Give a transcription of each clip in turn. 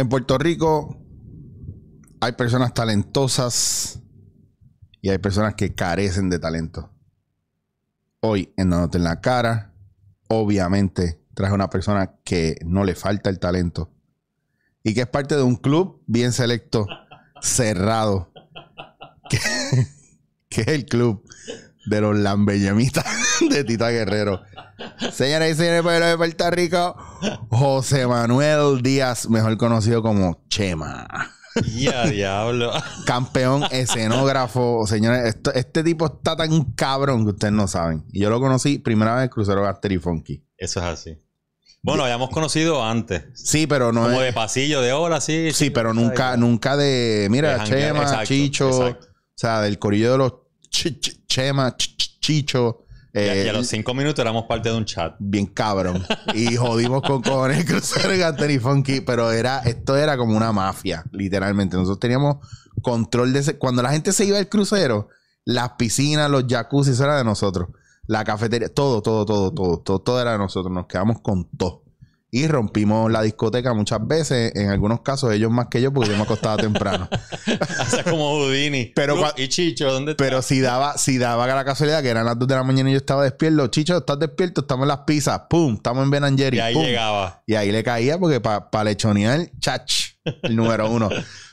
en Puerto Rico hay personas talentosas y hay personas que carecen de talento. Hoy en nota en la cara, obviamente traje una persona que no le falta el talento y que es parte de un club bien selecto, cerrado, que es el club de los lambeñamitas de Tita Guerrero. señores y señores, de Puerto Rico, José Manuel Díaz, mejor conocido como Chema. Ya, diablo. Campeón escenógrafo. Señores, este tipo está tan cabrón que ustedes no saben. yo lo conocí primera vez en crucero Gaster y Funky. Eso es así. Bueno, habíamos conocido antes. Sí, pero no. Como de pasillo, de hora, sí. Sí, pero nunca, nunca de. Mira, Chema, Chicho. O sea, del corillo de los Chema, Chicho. y, a, eh, los cinco minutos éramos parte de un chat. Bien cabrón. Y jodimos con el crucero de Anthony Funky. Pero era, esto era como una mafia, literalmente. Nosotros teníamos control de ese. Cuando la gente se iba al crucero, las piscinas, los jacuzzi, eso era de nosotros. La cafetería, todo, todo, todo, todo, todo, todo era de nosotros. Nos quedamos con todo y rompimos la discoteca muchas veces. En algunos casos, ellos más que yo, porque yo me acostaba temprano. Así como Houdini. Pero y Chicho, ¿dónde está? Pero si daba, si daba la casualidad que eran las 2 de la mañana y yo estaba despierto, Chicho, estás despierto, estamos en las pizzas, pum, estamos en Ben Y ahí llegaba. Y ahí le caía porque para pa lechonear, chach, el número uno.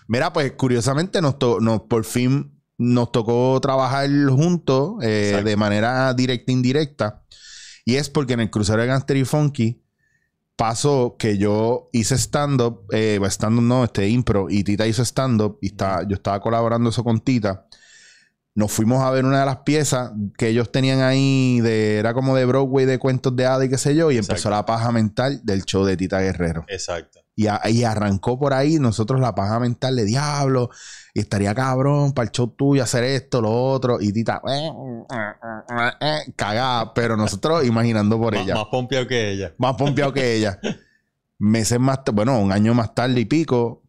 Mira, pues curiosamente nos, por fin nos tocó trabajar juntos eh, de manera directa e indirecta. Y es porque en el crucero de Gangster y Funky pasó que yo hice stand-up, eh, stand-up no, este impro, y Tita hizo stand-up, y está, yo estaba colaborando eso con Tita. Nos fuimos a ver una de las piezas que ellos tenían ahí, de, era como de Broadway, de cuentos de hada y qué sé yo, y empezó la paja mental del show de Tita Guerrero. Exacto. Y, arrancó por ahí, nosotros la paja mental de diablo, y estaría cabrón para el show tuyo hacer esto, lo otro, y Tita, eh, eh, eh, cagada, pero nosotros imaginando por ella. Más pompeado que ella. Más pompeado que ella. Meses más, bueno, un año más tarde y pico,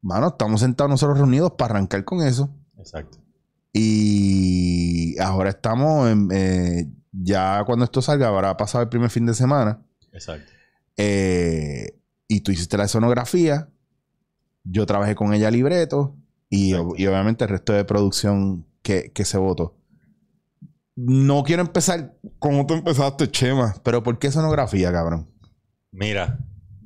bueno estamos sentados nosotros reunidos para arrancar con eso. Exacto. Y ahora estamos, en, ya cuando esto salga, habrá pasado el primer fin de semana. Exacto y tú hiciste la escenografía, yo trabajé con ella libreto y, obviamente el resto de producción que, se votó. No quiero empezar como tú empezaste, Chema, pero ¿por qué escenografía, cabrón? Mira,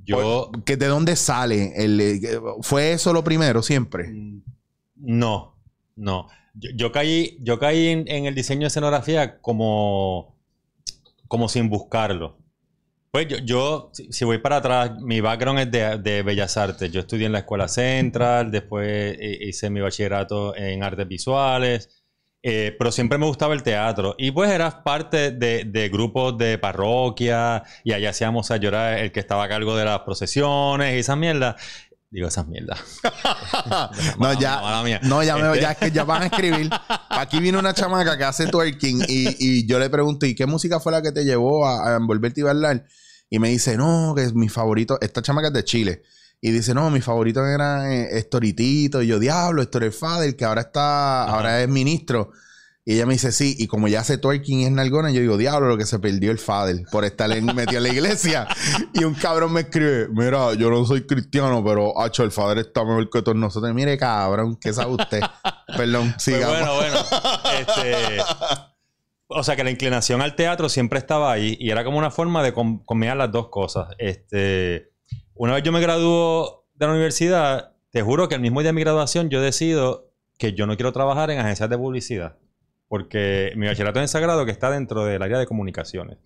yo... ¿Que ¿De dónde sale? El, eh, ¿Fue eso lo primero siempre? Mm, no, no. Yo, caí, yo caí en, el diseño de escenografía como, como sin buscarlo. Pues yo, si, voy para atrás, mi background es de, Bellas Artes. Yo estudié en la Escuela Central, después eh, hice mi bachillerato en artes visuales, eh, pero siempre me gustaba el teatro. Y pues eras parte de, grupos de parroquia y allá hacíamos a llorar el que estaba a cargo de las procesiones y esa mierda. Digo esas mierdas. no, ya, no, ya, me, este. ya, es que ya van a escribir. Aquí vino una chamaca que hace twerking y, y, yo le pregunto, ¿y qué música fue la que te llevó a, a envolverte y bailar? Y me dice, no, que es mi favorito. Esta chamaca es de Chile. Y dice, no, mi favorito era eh, Estoritito. Y yo, diablo, Estor Fader, que ahora está, ahora es ministro. Y ella me dice, sí, y como ya hace twerking y es nalgona, yo digo, diablo, lo que se perdió el father por estar metido en la iglesia. y un cabrón me escribe, mira, yo no soy cristiano, pero, hecho el father está mejor que todos nosotros. Mire, cabrón, ¿qué sabe usted? Perdón, pues sigamos. bueno, bueno. Este, o sea, que la inclinación al teatro siempre estaba ahí y era como una forma de combinar las dos cosas. Este, una vez yo me graduó de la universidad, te juro que el mismo día de mi graduación yo decido que yo no quiero trabajar en agencias de publicidad porque mi bachillerato es en Sagrado, que está dentro del área de comunicaciones.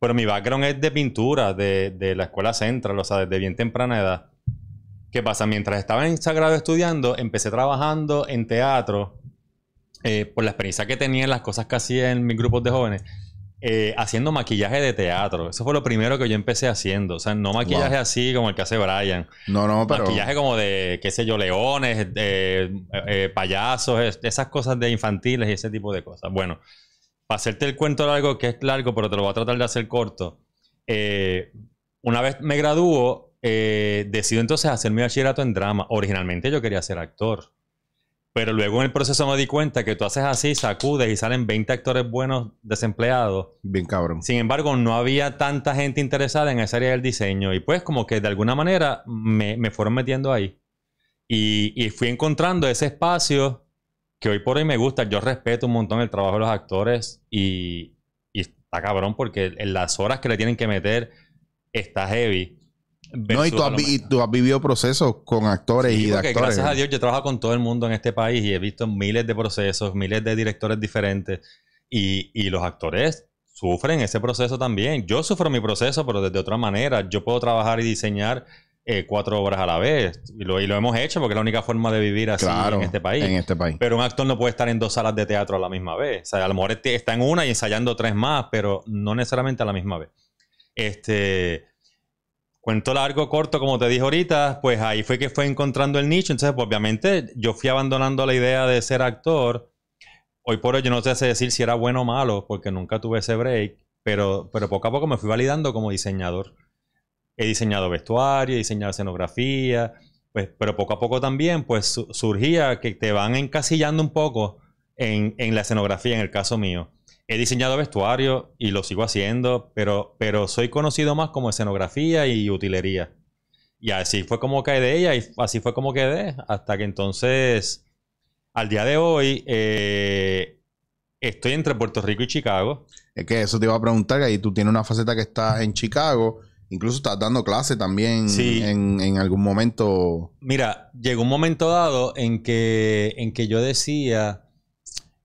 Pero mi background es de pintura, de, la escuela central, o sea, desde bien temprana edad. ¿Qué pasa? Mientras estaba en Sagrado estudiando, empecé trabajando en teatro, eh, por la experiencia que tenía en las cosas que hacía en mis grupos de jóvenes eh, haciendo maquillaje de teatro. Eso fue lo primero que yo empecé haciendo. O sea, no maquillaje así como el que hace Brian. No, no, pero. Maquillaje como de, qué sé yo, leones, eh, eh, payasos, esas cosas de infantiles y ese tipo de cosas. Bueno, para hacerte el cuento largo, que es largo, pero te lo voy a tratar de hacer corto. una vez me graduó, decido entonces hacer mi bachillerato en drama. Originalmente yo quería ser actor. Pero luego en el proceso me di cuenta que tú haces así, sacudes y salen 20 actores buenos desempleados. Bien cabrón. Sin embargo, no había tanta gente interesada en esa área del diseño. Y pues como que de alguna manera me, me fueron metiendo ahí. Y, fui encontrando ese espacio que hoy por hoy me gusta. Yo respeto un montón el trabajo de los actores y, y está cabrón porque en las horas que le tienen que meter está heavy. No, y tú, has, vivido procesos con actores y de Gracias a Dios, yo trabajo con todo el mundo en este país y he visto miles de procesos, miles de directores diferentes. Y, los actores sufren ese proceso también. Yo sufro mi proceso, pero desde otra manera. Yo puedo trabajar y diseñar eh, cuatro obras a la vez. Y lo, y lo, hemos hecho porque es la única forma de vivir así en, este país. en este país. Pero un actor no puede estar en dos salas de teatro a la misma vez. O sea, a lo mejor este, está en una y ensayando tres más, pero no necesariamente a la misma vez. Este, Cuento largo, corto, como te dije ahorita, pues ahí fue que fue encontrando el nicho. Entonces, pues, obviamente, yo fui abandonando la idea de ser actor. Hoy por hoy yo no sé decir si era bueno o malo, porque nunca tuve ese break, pero, pero poco a poco me fui validando como diseñador. He diseñado vestuario, he diseñado escenografía, pues, pero poco a poco también pues surgía que te van encasillando un poco en la escenografía, en el caso mío he diseñado vestuario y lo sigo haciendo, pero, pero soy conocido más como escenografía y utilería. Y así fue como cae de ella y así fue como quedé. Hasta que entonces, al día de hoy, eh, estoy entre Puerto Rico y Chicago. Es que eso te iba a preguntar, que ahí tú tienes una faceta que estás en Chicago. Incluso estás dando clase también en, algún momento. Mira, llegó un momento dado en que, en que yo decía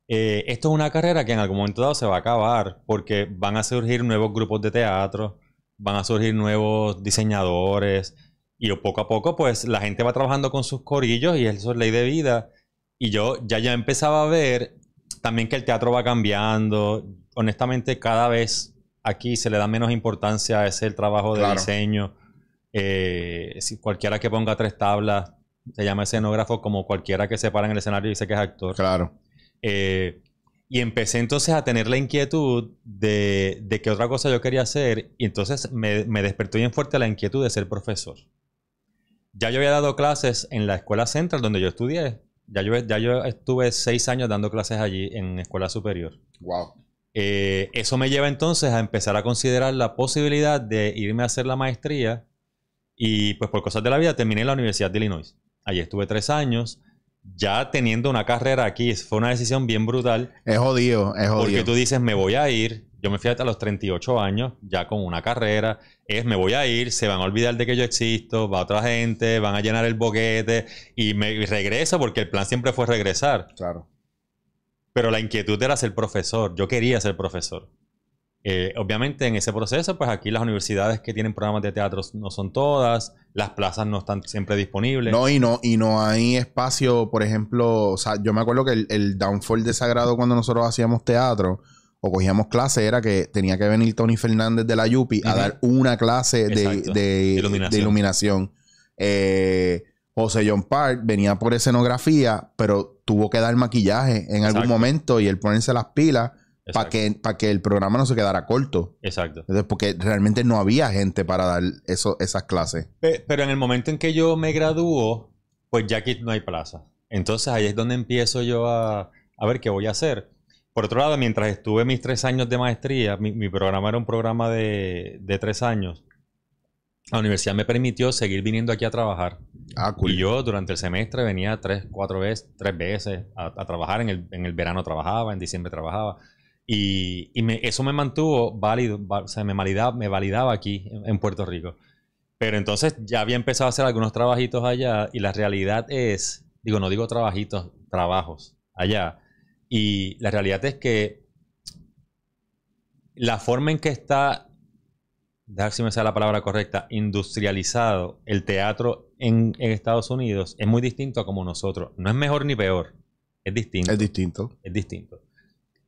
eh, esto es una carrera que en algún momento dado se va a acabar porque van a surgir nuevos grupos de teatro, van a surgir nuevos diseñadores y poco a poco pues la gente va trabajando con sus corillos y eso es ley de vida. Y yo ya, ya empezaba a ver también que el teatro va cambiando. Honestamente cada vez aquí se le da menos importancia a ese el trabajo de diseño. Eh, si cualquiera que ponga tres tablas se llama escenógrafo como cualquiera que se para en el escenario y dice que es actor. Claro. Eh, y empecé entonces a tener la inquietud de, de qué otra cosa yo quería hacer. Y entonces me, me, despertó bien fuerte la inquietud de ser profesor. Ya yo había dado clases en la escuela central donde yo estudié. Ya yo, ya yo estuve seis años dando clases allí en escuela superior. Wow. Eh, eso me lleva entonces a empezar a considerar la posibilidad de irme a hacer la maestría. Y pues por cosas de la vida terminé en la Universidad de Illinois. Allí estuve tres años ya teniendo una carrera aquí, fue una decisión bien brutal. Es jodido, es jodido. Porque tú dices, me voy a ir. Yo me fui hasta los 38 años, ya con una carrera. Es, me voy a ir, se van a olvidar de que yo existo, va otra gente, van a llenar el boquete y me regreso porque el plan siempre fue regresar. Claro. Pero la inquietud era ser profesor. Yo quería ser profesor. Eh, obviamente en ese proceso, pues aquí las universidades que tienen programas de teatro no son todas, las plazas no están siempre disponibles. No, y no, y no hay espacio, por ejemplo, o sea, yo me acuerdo que el, downfall de Sagrado cuando nosotros hacíamos teatro o cogíamos clase era que tenía que venir Tony Fernández de la Yupi a dar una clase de, iluminación. De eh, José John Park venía por escenografía, pero tuvo que dar maquillaje en algún momento y el ponerse las pilas para que, que el programa no se quedara corto. Exacto. Entonces, porque realmente no había gente para dar eso, esas clases. Pero en el momento en que yo me graduó, pues ya aquí no hay plaza. Entonces ahí es donde empiezo yo a, ver qué voy a hacer. Por otro lado, mientras estuve mis tres años de maestría, mi, programa era un programa de, tres años. La universidad me permitió seguir viniendo aquí a trabajar. Ah, Y yo durante el semestre venía tres, cuatro veces, tres veces a, trabajar. en el verano trabajaba, en diciembre trabajaba. Y, eso me mantuvo válido, o sea, me validaba, me validaba aquí en, Puerto Rico. Pero entonces ya había empezado a hacer algunos trabajitos allá y la realidad es, digo, no digo trabajitos, trabajos allá. Y la realidad es que la forma en que está, déjame si me sale la palabra correcta, industrializado el teatro en, en Estados Unidos es muy distinto a como nosotros. No es mejor ni peor, es distinto. Es distinto. Es distinto.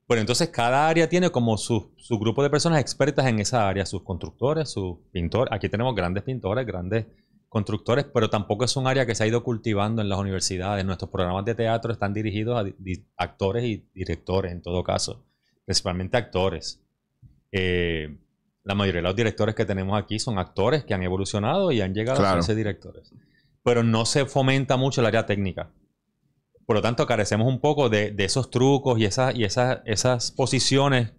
Bueno, entonces cada área tiene como su, grupo de personas expertas en esa área, sus constructores, sus pintores. Aquí tenemos grandes pintores, grandes constructores, pero tampoco es un área que se ha ido cultivando en las universidades. Nuestros programas de teatro están dirigidos a actores y directores, en todo caso, principalmente actores. Eh, la mayoría de los directores que tenemos aquí son actores que han evolucionado y han llegado a ser directores. Pero no se fomenta mucho el área técnica. Por lo tanto, carecemos un poco de, esos trucos y, esas, y esas, esas posiciones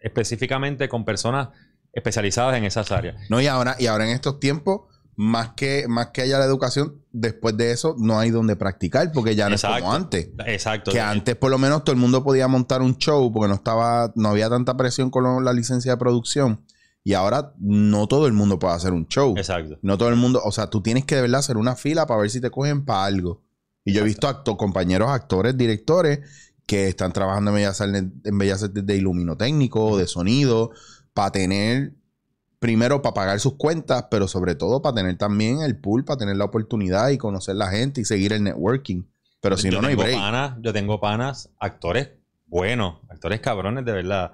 específicamente con personas especializadas en esas áreas. No, y ahora, y ahora en estos tiempos, más que, más que haya la educación, después de eso no hay donde practicar, porque ya no es como antes. Exacto. Que antes por lo menos todo el mundo podía montar un show porque no estaba, no había tanta presión con la licencia de producción. Y ahora no todo el mundo puede hacer un show. Exacto. No todo el mundo, o sea, tú tienes que de verdad hacer una fila para ver si te cogen para algo. Y yo he visto compañeros, actores, directores que están trabajando en Bellas en Bellas de iluminotécnico, de sonido, para tener, primero para pagar sus cuentas, pero sobre todo para tener también el pool, para tener la oportunidad y conocer la gente y seguir el networking. Pero si no, no hay break. Panas, yo tengo panas, actores buenos, actores cabrones de verdad,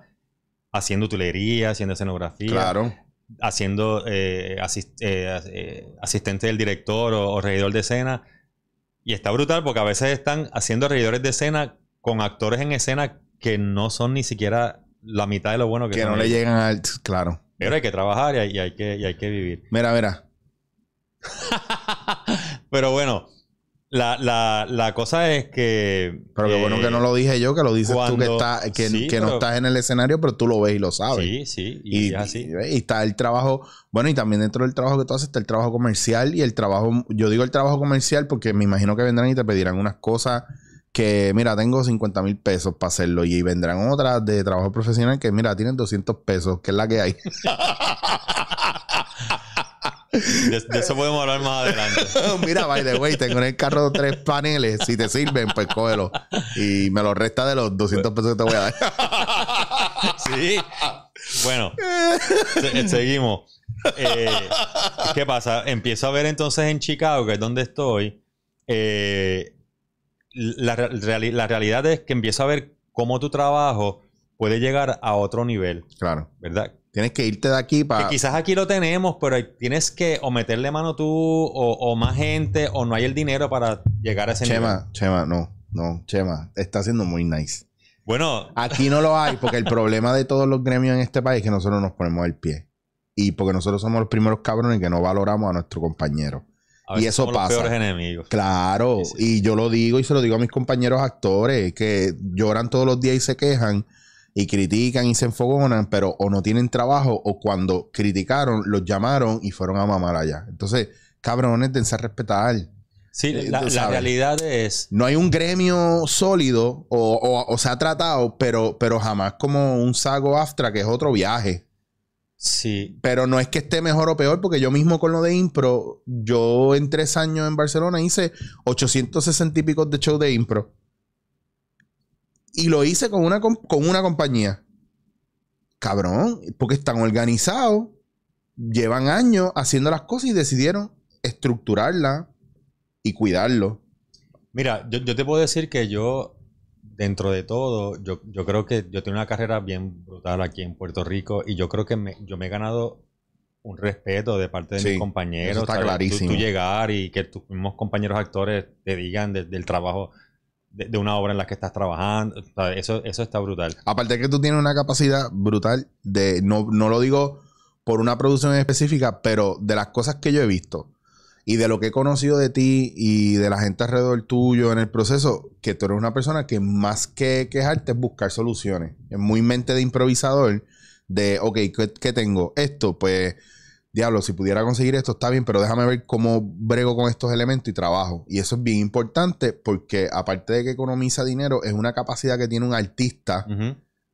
haciendo tulería, haciendo escenografía. Claro haciendo eh, eh, eh, asistente del director o, regidor de escena, y está brutal porque a veces están haciendo regidores de escena con actores en escena que no son ni siquiera la mitad de lo bueno que, que no le llegan al. Claro. Pero hay que trabajar y hay, que, y hay que vivir. Mira, mira. Pero bueno, la, la, la, cosa es que. Pero qué bueno que no eh, lo dije yo, que lo dices tú que, está, que, no estás en el escenario, pero tú lo ves y lo sabes. Sí, sí, y, así. Y, está el trabajo. Bueno, y también dentro del trabajo que tú haces está el trabajo comercial y el trabajo. Yo digo el trabajo comercial porque me imagino que vendrán y te pedirán unas cosas que, mira, tengo 50 mil pesos para hacerlo y vendrán otras de trabajo profesional que, mira, tienen 200 pesos, que es la que hay. De, eso podemos hablar más adelante. Oh, mira, by the way, tengo en el carro tres paneles. Si te sirven, pues cógelos. Y me lo resta de los 200 pesos que te voy a dar. sí. Bueno, eh, seguimos. Eh, ¿Qué pasa? Empiezo a ver entonces en Chicago, que es donde estoy, eh, la, la realidad es que empiezo a ver cómo tu trabajo puede llegar a otro nivel. Claro. ¿Verdad? Tienes que irte de aquí para. quizás aquí lo tenemos, pero tienes que o meterle mano tú o, más gente o no hay el dinero para llegar a ese Chema, nivel. Chema, no, no, Chema, está siendo muy nice. Bueno. Aquí no lo hay porque el problema de todos los gremios en este país es que nosotros nos ponemos el pie. Y porque nosotros somos los primeros cabrones que no valoramos a nuestro compañero. y eso somos pasa. enemigos. Claro, y yo lo digo y se lo digo a mis compañeros actores que lloran todos los días y se quejan y critican y se enfogonan, pero o no tienen trabajo o cuando criticaron los llamaron y fueron a mamar allá. Entonces, cabrones, dense a respetar. Sí, eh, la, realidad es... No hay un gremio sólido o, o, se ha tratado, pero, pero jamás como un sago aftra, que es otro viaje. Sí. Pero no es que esté mejor o peor, porque yo mismo con lo de impro, yo en tres años en Barcelona hice 860 y pico de show de impro. Y lo hice con una, con una compañía. Cabrón, porque están organizados, llevan años haciendo las cosas y decidieron estructurarla y cuidarlo. Mira, yo, te puedo decir que yo, dentro de todo, yo, creo que yo tengo una carrera bien brutal aquí en Puerto Rico y yo creo que yo me he ganado un respeto de parte de mis compañeros. está clarísimo. llegar y que tus mismos compañeros actores te digan del trabajo de, una obra en la que estás trabajando. eso, eso está brutal. Aparte que tú tienes una capacidad brutal de, no, no lo digo por una producción específica, pero de las cosas que yo he visto y de lo que he conocido de ti y de la gente alrededor tuyo en el proceso, que tú eres una persona que más que quejarte es buscar soluciones. Es muy mente de improvisador, de, ok, qué tengo? Esto, pues diablo, si pudiera conseguir esto está bien, pero déjame ver cómo brego con estos elementos y trabajo. Y eso es bien importante porque aparte de que economiza dinero, es una capacidad que tiene un artista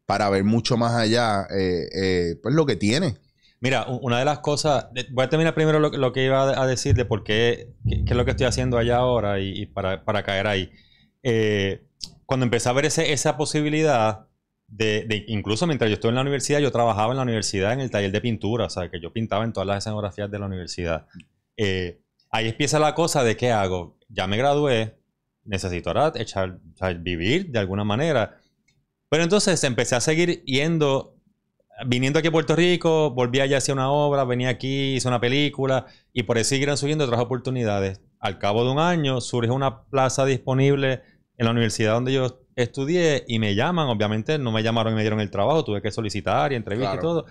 para ver mucho más allá, eh, eh, pues lo que tiene. Mira, una de las cosas, eh, voy a terminar primero lo, que iba a decir de por qué, qué, es lo que estoy haciendo allá ahora y, para, caer ahí. cuando empecé a ver esa posibilidad, incluso mientras yo estuve en la universidad, yo trabajaba en la universidad en el taller de pintura, o sea, que yo pintaba en todas las escenografías de la universidad. Eh, ahí empieza la cosa de qué hago. Ya me gradué, necesito ahora echar, vivir de alguna manera. Pero entonces empecé a seguir yendo, viniendo aquí a Puerto Rico, volví allá, hacia una obra, venía aquí, hice una película, y por eso siguieron subiendo otras oportunidades. Al cabo de un año surge una plaza disponible en la universidad donde yo estudié y me llaman, obviamente no me llamaron y me dieron el trabajo, tuve que solicitar y entrevistar y todo.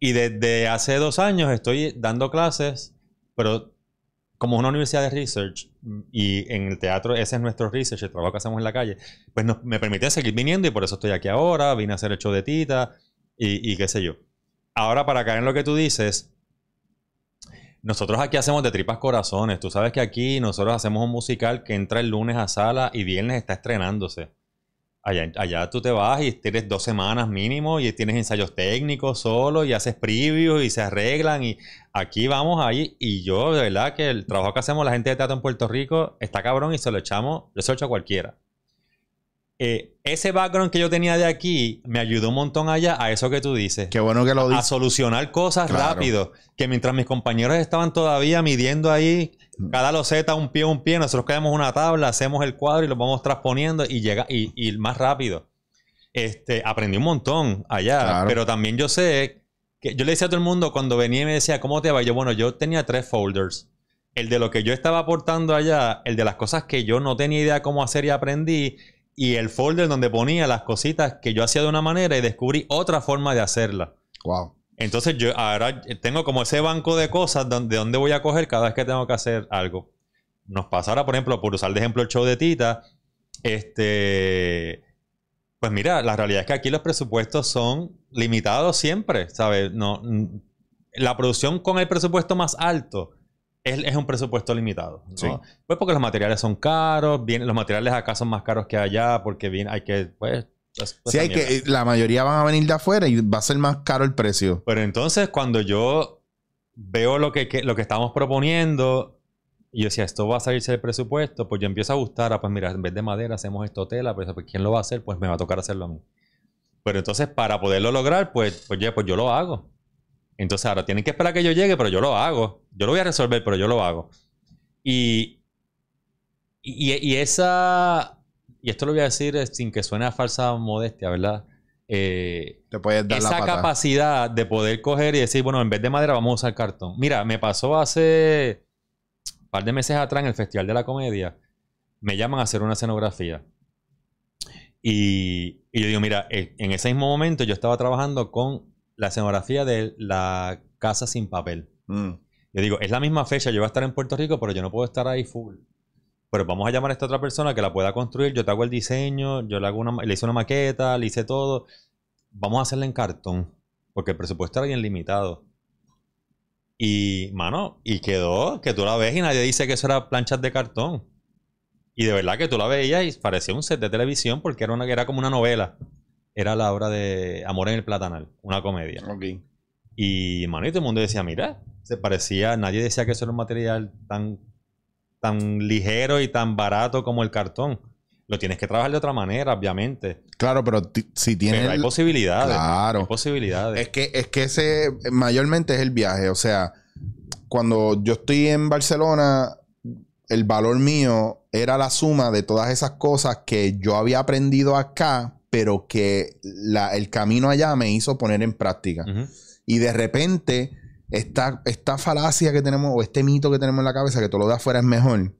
Y desde hace dos años estoy dando clases, pero como una universidad de research mm, y en el teatro ese es nuestro research, el trabajo que hacemos en la calle, pues me permite seguir viniendo y por eso estoy aquí ahora, vine a hacer el show de Tita y, y qué sé yo. Ahora, para caer en lo que tú dices, nosotros aquí hacemos de tripas corazones. Tú sabes que aquí nosotros hacemos un musical que entra el lunes a sala y viernes está estrenándose. Allá, tú te vas y tienes dos semanas mínimo y tienes ensayos técnicos solo y haces previews y se arreglan y aquí vamos ahí y yo de verdad que el trabajo que hacemos la gente de teatro en Puerto Rico está cabrón y se lo echamos, yo se lo echo a cualquiera. Eh, ese background que yo tenía de aquí me ayudó un montón allá a eso que tú dices. Qué bueno que lo dices. A solucionar cosas rápido. Que mientras mis compañeros estaban todavía midiendo ahí cada loseta un pie, un pie, nosotros caemos una tabla, hacemos el cuadro y lo vamos transponiendo y llega y, más rápido. Este, aprendí un montón allá, pero también yo sé que yo le decía a todo el mundo cuando venía y me decía, ¿cómo te va? yo, bueno, yo tenía tres folders. El de lo que yo estaba aportando allá, el de las cosas que yo no tenía idea cómo hacer y aprendí, y el folder donde ponía las cositas que yo hacía de una manera y descubrí otra forma de hacerla. Wow. Entonces yo ahora tengo como ese banco de cosas donde, de donde voy a coger cada vez que tengo que hacer algo. Nos pasa ahora, por ejemplo, por usar de ejemplo el show de Tita, este... Pues mira, la realidad es que aquí los presupuestos son limitados siempre, ¿sabes? No, mm, la producción con el presupuesto más alto es, un presupuesto limitado. ¿no? Pues porque los materiales son caros, los materiales acá son más caros que allá, porque bien, hay que, pues, pues, pues, hay que, la mayoría van a venir de afuera y va a ser más caro el precio. Pero entonces, cuando yo veo lo que, lo que estamos proponiendo y yo decía, esto va a salirse del presupuesto, pues yo empiezo a gustar, ah, pues mira, en vez de madera hacemos esto tela, pues, pues, ¿quién lo va a hacer? Pues me va a tocar hacerlo a mí. Pero entonces, para poderlo lograr, pues, pues, pues yo lo hago. Entonces, ahora tienen que esperar que yo llegue, pero yo lo hago. Yo lo voy a resolver, pero yo lo hago. y, y esa y esto lo voy a decir eh, sin que suene a falsa modestia, ¿verdad? Eh, Te puedes dar esa la capacidad de poder coger y decir, bueno, en vez de madera vamos a usar cartón. Mira, me pasó hace un par de meses atrás en el Festival de la Comedia, me llaman a hacer una escenografía. Y, yo digo, mira, eh, en ese mismo momento yo estaba trabajando con la escenografía de la Casa Sin Papel. Mm. Yo digo, es la misma fecha, yo voy a estar en Puerto Rico, pero yo no puedo estar ahí full pero vamos a llamar a esta otra persona que la pueda construir, yo te hago el diseño, yo le, hago una, le hice una maqueta, le hice todo, vamos a hacerla en cartón, porque el presupuesto era bien limitado. Y, mano, y quedó, que tú la ves y nadie dice que eso era planchas de cartón. Y de verdad que tú la veías y parecía un set de televisión porque era, una, era como una novela. Era la obra de Amor en el Platanal, una comedia. Y, mano, y todo el mundo decía, mira, se parecía, nadie decía que eso era un material tan tan ligero y tan barato como el cartón. Lo tienes que trabajar de otra manera, obviamente. Claro, pero si tienes. Pero hay posibilidades. Claro. posibilidades. Es que, es que ese mayormente es el viaje. O sea, cuando yo estoy en Barcelona, el valor mío era la suma de todas esas cosas que yo había aprendido acá, pero que el camino allá me hizo poner en práctica. Y de repente esta, falacia que tenemos o este mito que tenemos en la cabeza que todo lo de afuera es mejor,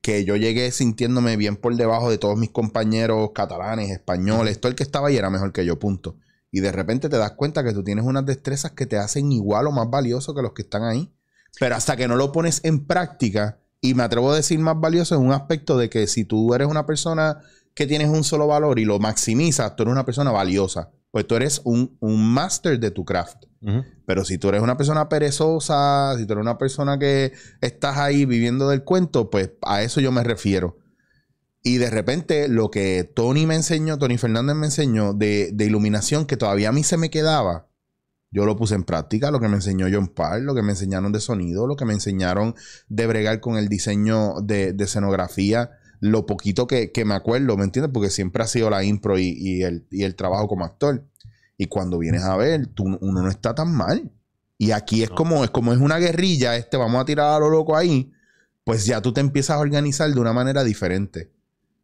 que yo llegué sintiéndome bien por debajo de todos mis compañeros catalanes, españoles, todo el que estaba ahí era mejor que yo, punto. Y de repente te das cuenta que tú tienes unas destrezas que te hacen igual o más valioso que los que están ahí. Pero hasta que no lo pones en práctica, y me atrevo a decir más valioso en un aspecto de que si tú eres una persona que tienes un solo valor y lo maximizas, tú eres una persona valiosa pues tú eres un, un de tu craft. Pero si tú eres una persona perezosa, si tú eres una persona que estás ahí viviendo del cuento, pues a eso yo me refiero. Y de repente lo que Tony me enseñó, Tony Fernández me enseñó de, iluminación que todavía a mí se me quedaba, yo lo puse en práctica, lo que me enseñó John Parr, lo que me enseñaron de sonido, lo que me enseñaron de bregar con el diseño de, de escenografía lo poquito que, me acuerdo, ¿me entiendes? Porque siempre ha sido la impro y, y, el, trabajo como actor. Y cuando vienes a ver, tú, uno no está tan mal. Y aquí es como es como es una guerrilla, este vamos a tirar a lo loco ahí, pues ya tú te empiezas a organizar de una manera diferente.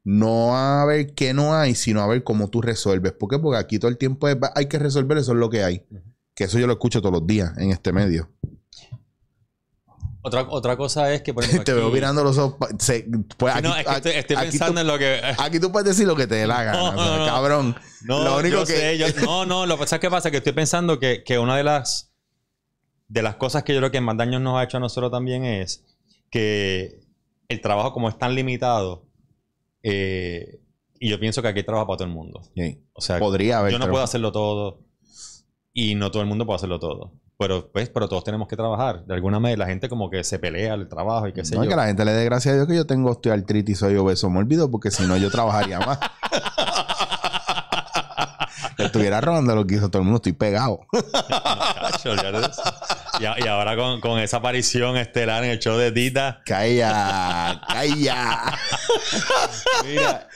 No a ver qué no hay, sino a ver cómo tú resuelves. ¿Por qué? Porque aquí todo el tiempo hay que resolver, eso es lo que hay. Que eso yo lo escucho todos los días en este medio. Otra, otra cosa es que, por ejemplo. te veo mirando los ojos. Se, pues, no, aquí, es que estoy, pensando tú, en lo que. Aquí tú puedes decir lo que te dé la gana, pues, cabrón. No, Sé, no, no, lo que pasa es que estoy pensando que, que una de las. De las cosas que yo creo que más daño nos ha hecho a nosotros también es que el trabajo, como es tan limitado, eh, y yo pienso que aquí trabaja para todo el mundo. Sí. O sea, Podría yo no puedo hacerlo todo y no todo el mundo puede hacerlo todo. Pero, pues, pero todos tenemos que trabajar. De alguna manera la gente como que se pelea el trabajo y qué sé no, yo. que la gente le dé gracias a Dios que yo tengo osteoartritis, soy obeso me olvido porque si no yo trabajaría más. estuviera robando lo que hizo todo el mundo, estoy pegado. y, y, ahora con, con, esa aparición estelar en el show de Tita. Calla, calla.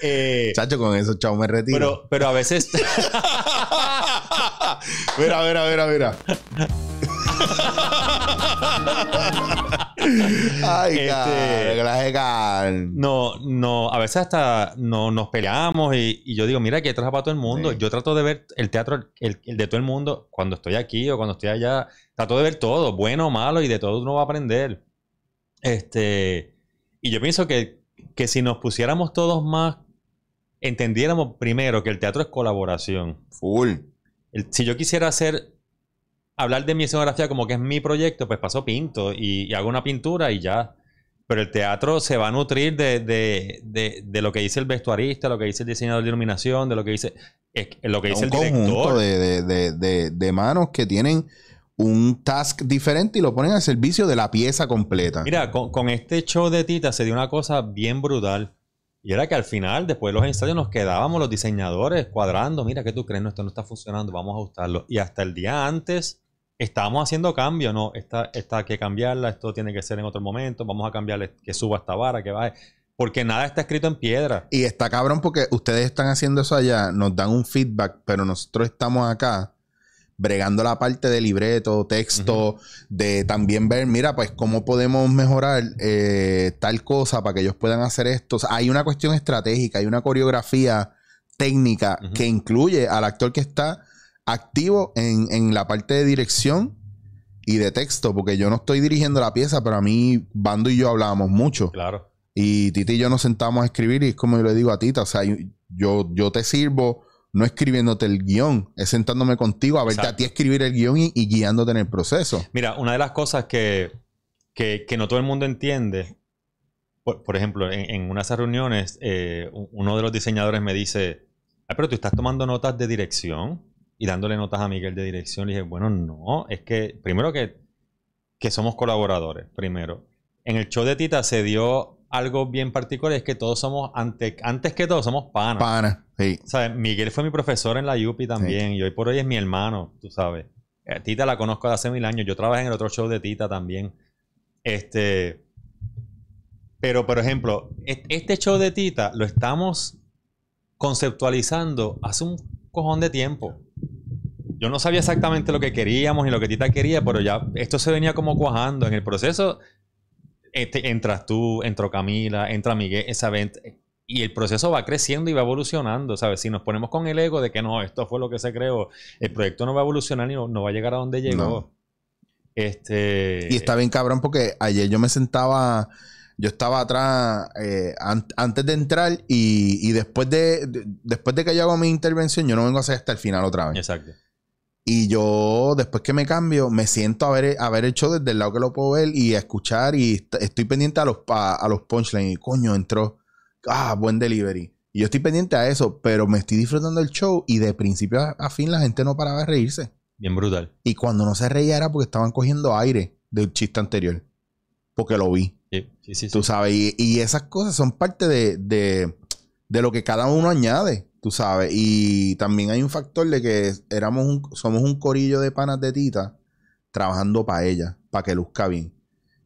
Eh, Chacho, con eso, chao, me retiro. pero a veces. mira, mira, mira, mira. Ay, este, No, no, a veces hasta no, nos peleamos y, yo digo, mira, que trabaja para todo el mundo. Yo trato de ver el teatro, el, de todo el mundo, cuando estoy aquí o cuando estoy allá. Trato de ver todo, bueno, o malo, y de todo uno va a aprender. Este, y yo pienso que, que si nos pusiéramos todos más, entendiéramos primero que el teatro es colaboración. Full si yo quisiera hacer, hablar de mi escenografía como que es mi proyecto, pues paso pinto y, hago una pintura y ya. Pero el teatro se va a nutrir de, lo que dice el vestuarista, lo que dice el diseñador de iluminación, de lo que dice, lo que el director. Conjunto de manos que tienen un task diferente y lo ponen al servicio de la pieza completa. Mira, con, con, este show de Tita se dio una cosa bien brutal. Y era que al final, después de los ensayos, nos quedábamos los diseñadores cuadrando, mira, ¿qué tú crees? esto no está funcionando, vamos a ajustarlo. Y hasta el día antes estábamos haciendo cambios, ¿no? Esta, esta hay que cambiarla, esto tiene que ser en otro momento, vamos a cambiarle que suba esta vara, que baje. Porque nada está escrito en piedra. Y está cabrón porque ustedes están haciendo eso allá, nos dan un feedback, pero nosotros estamos acá bregando la parte de libreto, texto, de también ver, mira, pues cómo podemos mejorar eh, tal cosa para que ellos puedan hacer esto. hay una cuestión estratégica, hay una coreografía técnica que incluye al actor que está activo en, la parte de dirección y de texto, porque yo no estoy dirigiendo la pieza, pero a mí Bando y yo hablábamos mucho. Claro. Y Titi y yo nos sentamos a escribir y es como yo le digo a Tita, o sea, yo, yo te sirvo no escribiéndote el guión, es sentándome contigo a verte a ti escribir el guión y, guiándote en el proceso. Mira, una de las cosas que, que, no todo el mundo entiende, por, ejemplo, en, de unas reuniones, eh, uno de los diseñadores me dice, ah, pero tú estás tomando notas de dirección y dándole notas a Miguel de dirección. Le dije, bueno, no, es que primero que, que somos colaboradores, primero. En el show de Tita se dio algo bien particular es que todos somos, ante, antes que todos somos panas. Panas, sí. O Miguel fue mi profesor en la Yupi también y hoy por hoy es mi hermano, tú sabes. Eh, Tita la conozco de hace mil años. Yo trabajé en el otro show de Tita también. Este. Pero, por ejemplo, este show de Tita lo estamos conceptualizando hace un cojón de tiempo. Yo no sabía exactamente lo que queríamos y lo que Tita quería, pero ya esto se venía como cuajando. En el proceso este, entras tú, entró Camila, entra Miguel, esa venta. Y el proceso va creciendo y va evolucionando, ¿sabes? Si nos ponemos con el ego de que no, esto fue lo que se creó, el proyecto no va a evolucionar y no, va a llegar a donde llegó. Este... Y está bien cabrón porque ayer yo me sentaba, yo estaba atrás eh, antes de entrar y, después, de, después de que yo hago mi intervención, yo no vengo a hacer hasta el final otra vez. Exacto. Y yo, después que me cambio, me siento a ver, a ver el show desde el lado que lo puedo ver y escuchar. Y estoy pendiente a los, a, los punchlines. Y coño, entró. Ah, buen delivery. Y yo estoy pendiente a eso, pero me estoy disfrutando del show y de principio a, fin la gente no paraba de reírse. Bien brutal. Y cuando no se reía era porque estaban cogiendo aire del chiste anterior. Porque lo vi. Sí, sí, sí. Tú sabes, y, esas cosas son parte de, de, lo que cada uno añade. Tú sabes, y también hay un factor de que éramos un, somos un corillo de panas de tita trabajando para ella, para que luzca bien.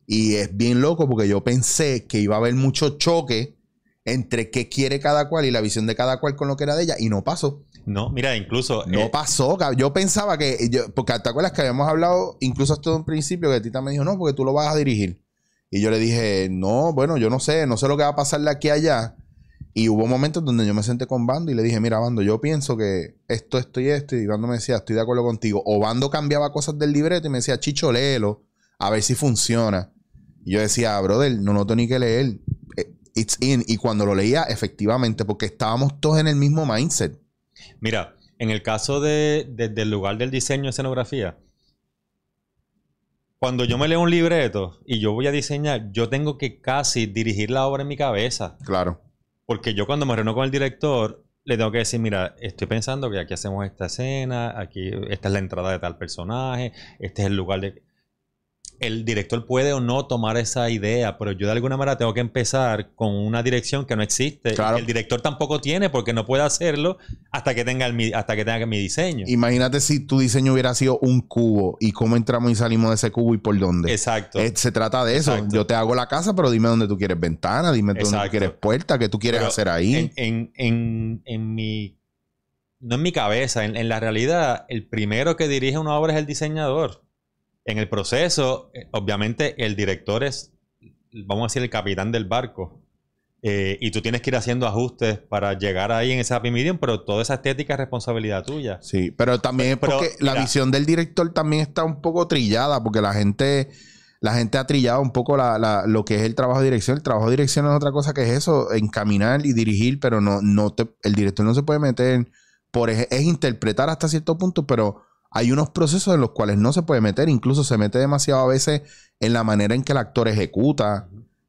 Y es bien loco porque yo pensé que iba a haber mucho choque entre qué quiere cada cual y la visión de cada cual con lo que era de ella, y no pasó. No, mira, incluso. No eh, pasó, yo pensaba que. Yo, porque te acuerdas que habíamos hablado, incluso hasta un principio, que Tita me dijo, no, porque tú lo vas a dirigir. Y yo le dije, no, bueno, yo no sé, no sé lo que va a pasar de aquí a allá. Y hubo momentos donde yo me senté con Bando y le dije, mira, Bando, yo pienso que esto, esto y esto. Y Bando me decía, estoy de acuerdo contigo. O Bando cambiaba cosas del libreto y me decía, Chicho, léelo, a ver si funciona. Y yo decía, brother, no noto ni que leer. Eh, it's in. Y cuando lo leía, efectivamente, porque estábamos todos en el mismo mindset. Mira, en el caso de, del lugar del diseño de escenografía, cuando yo me leo un libreto y yo voy a diseñar, yo tengo que casi dirigir la obra en mi cabeza. Claro. Porque yo cuando me reúno con el director, le tengo que decir, mira, estoy pensando que aquí hacemos esta escena, aquí esta es la entrada de tal personaje, este es el lugar de el director puede o no tomar esa idea, pero yo de alguna manera tengo que empezar con una dirección que no existe. el director tampoco tiene porque no puede hacerlo hasta que tenga hasta que tenga mi diseño. Imagínate si tu diseño hubiera sido un cubo y cómo entramos y salimos de ese cubo y por dónde. Exacto. Eh, se trata de eso. Yo te hago la casa, pero dime dónde tú quieres ventana, dime dónde tú quieres puerta, qué tú quieres hacer ahí. En, mi no en mi cabeza, en la realidad, el primero que dirige una obra es el diseñador. En el proceso, eh, obviamente, el director es, vamos a decir, el capitán del barco. Eh, y tú tienes que ir haciendo ajustes para llegar ahí en ese happy pero toda esa estética es responsabilidad tuya. Sí, pero también porque la visión del director también está un poco trillada, porque la gente, la gente ha trillado un poco la, lo que es el trabajo de dirección. El trabajo de dirección es otra cosa que es eso, encaminar y dirigir, pero no, no el director no se puede meter. Por, es interpretar hasta cierto punto, pero hay unos procesos en los cuales no se puede meter, incluso se mete demasiado a veces en la manera en que el actor ejecuta.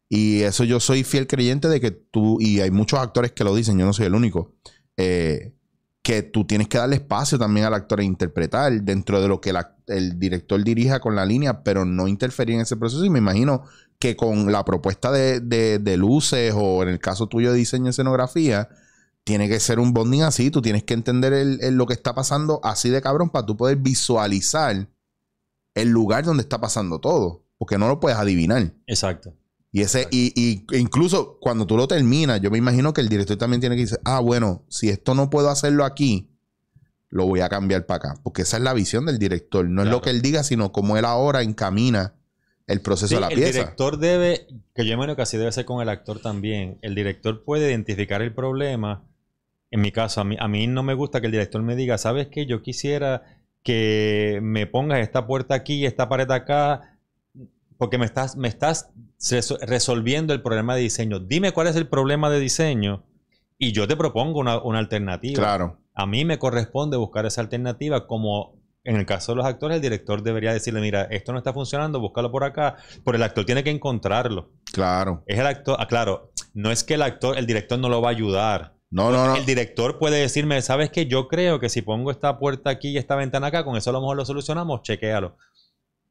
Y eso yo soy fiel creyente de que tú, y hay muchos actores que lo dicen, yo no soy el único, eh, que tú tienes que darle espacio también al actor a e interpretar dentro de lo que el director dirija con la línea, pero no interferir en ese proceso. Y me imagino que con la propuesta de, de luces o en el caso tuyo de diseño y escenografía, tiene que ser un bonding así. Tú tienes que entender lo que está pasando así de cabrón para tú poder visualizar el lugar donde está pasando todo. Porque no lo puedes adivinar. Exacto. Y ese, Y, incluso cuando tú lo terminas, yo me imagino que el director también tiene que decir, ah, bueno, si esto no puedo hacerlo aquí, lo voy a cambiar para acá. Porque esa es la visión del director. No es lo que él diga, sino cómo él ahora encamina el proceso de la pieza. El director debe, que yo imagino que así debe ser con el actor también. El director puede identificar el problema en mi caso, a mí, no me gusta que el director me diga, ¿sabes qué? Yo quisiera que me pongas esta puerta aquí, y esta pared acá, porque me estás, me estás resolviendo el problema de diseño. Dime cuál es el problema de diseño y yo te propongo una, alternativa. Claro. A mí me corresponde buscar esa alternativa como en el caso de los actores, el director debería decirle, mira, esto no está funcionando, búscalo por acá, pero el actor tiene que encontrarlo. Claro. Es el actor, ah, claro, no es que el actor, el director no lo va a ayudar, no, no, no. El director puede decirme, ¿sabes qué? Yo creo que si pongo esta puerta aquí y esta ventana acá, con eso a lo mejor lo solucionamos, chequéalo.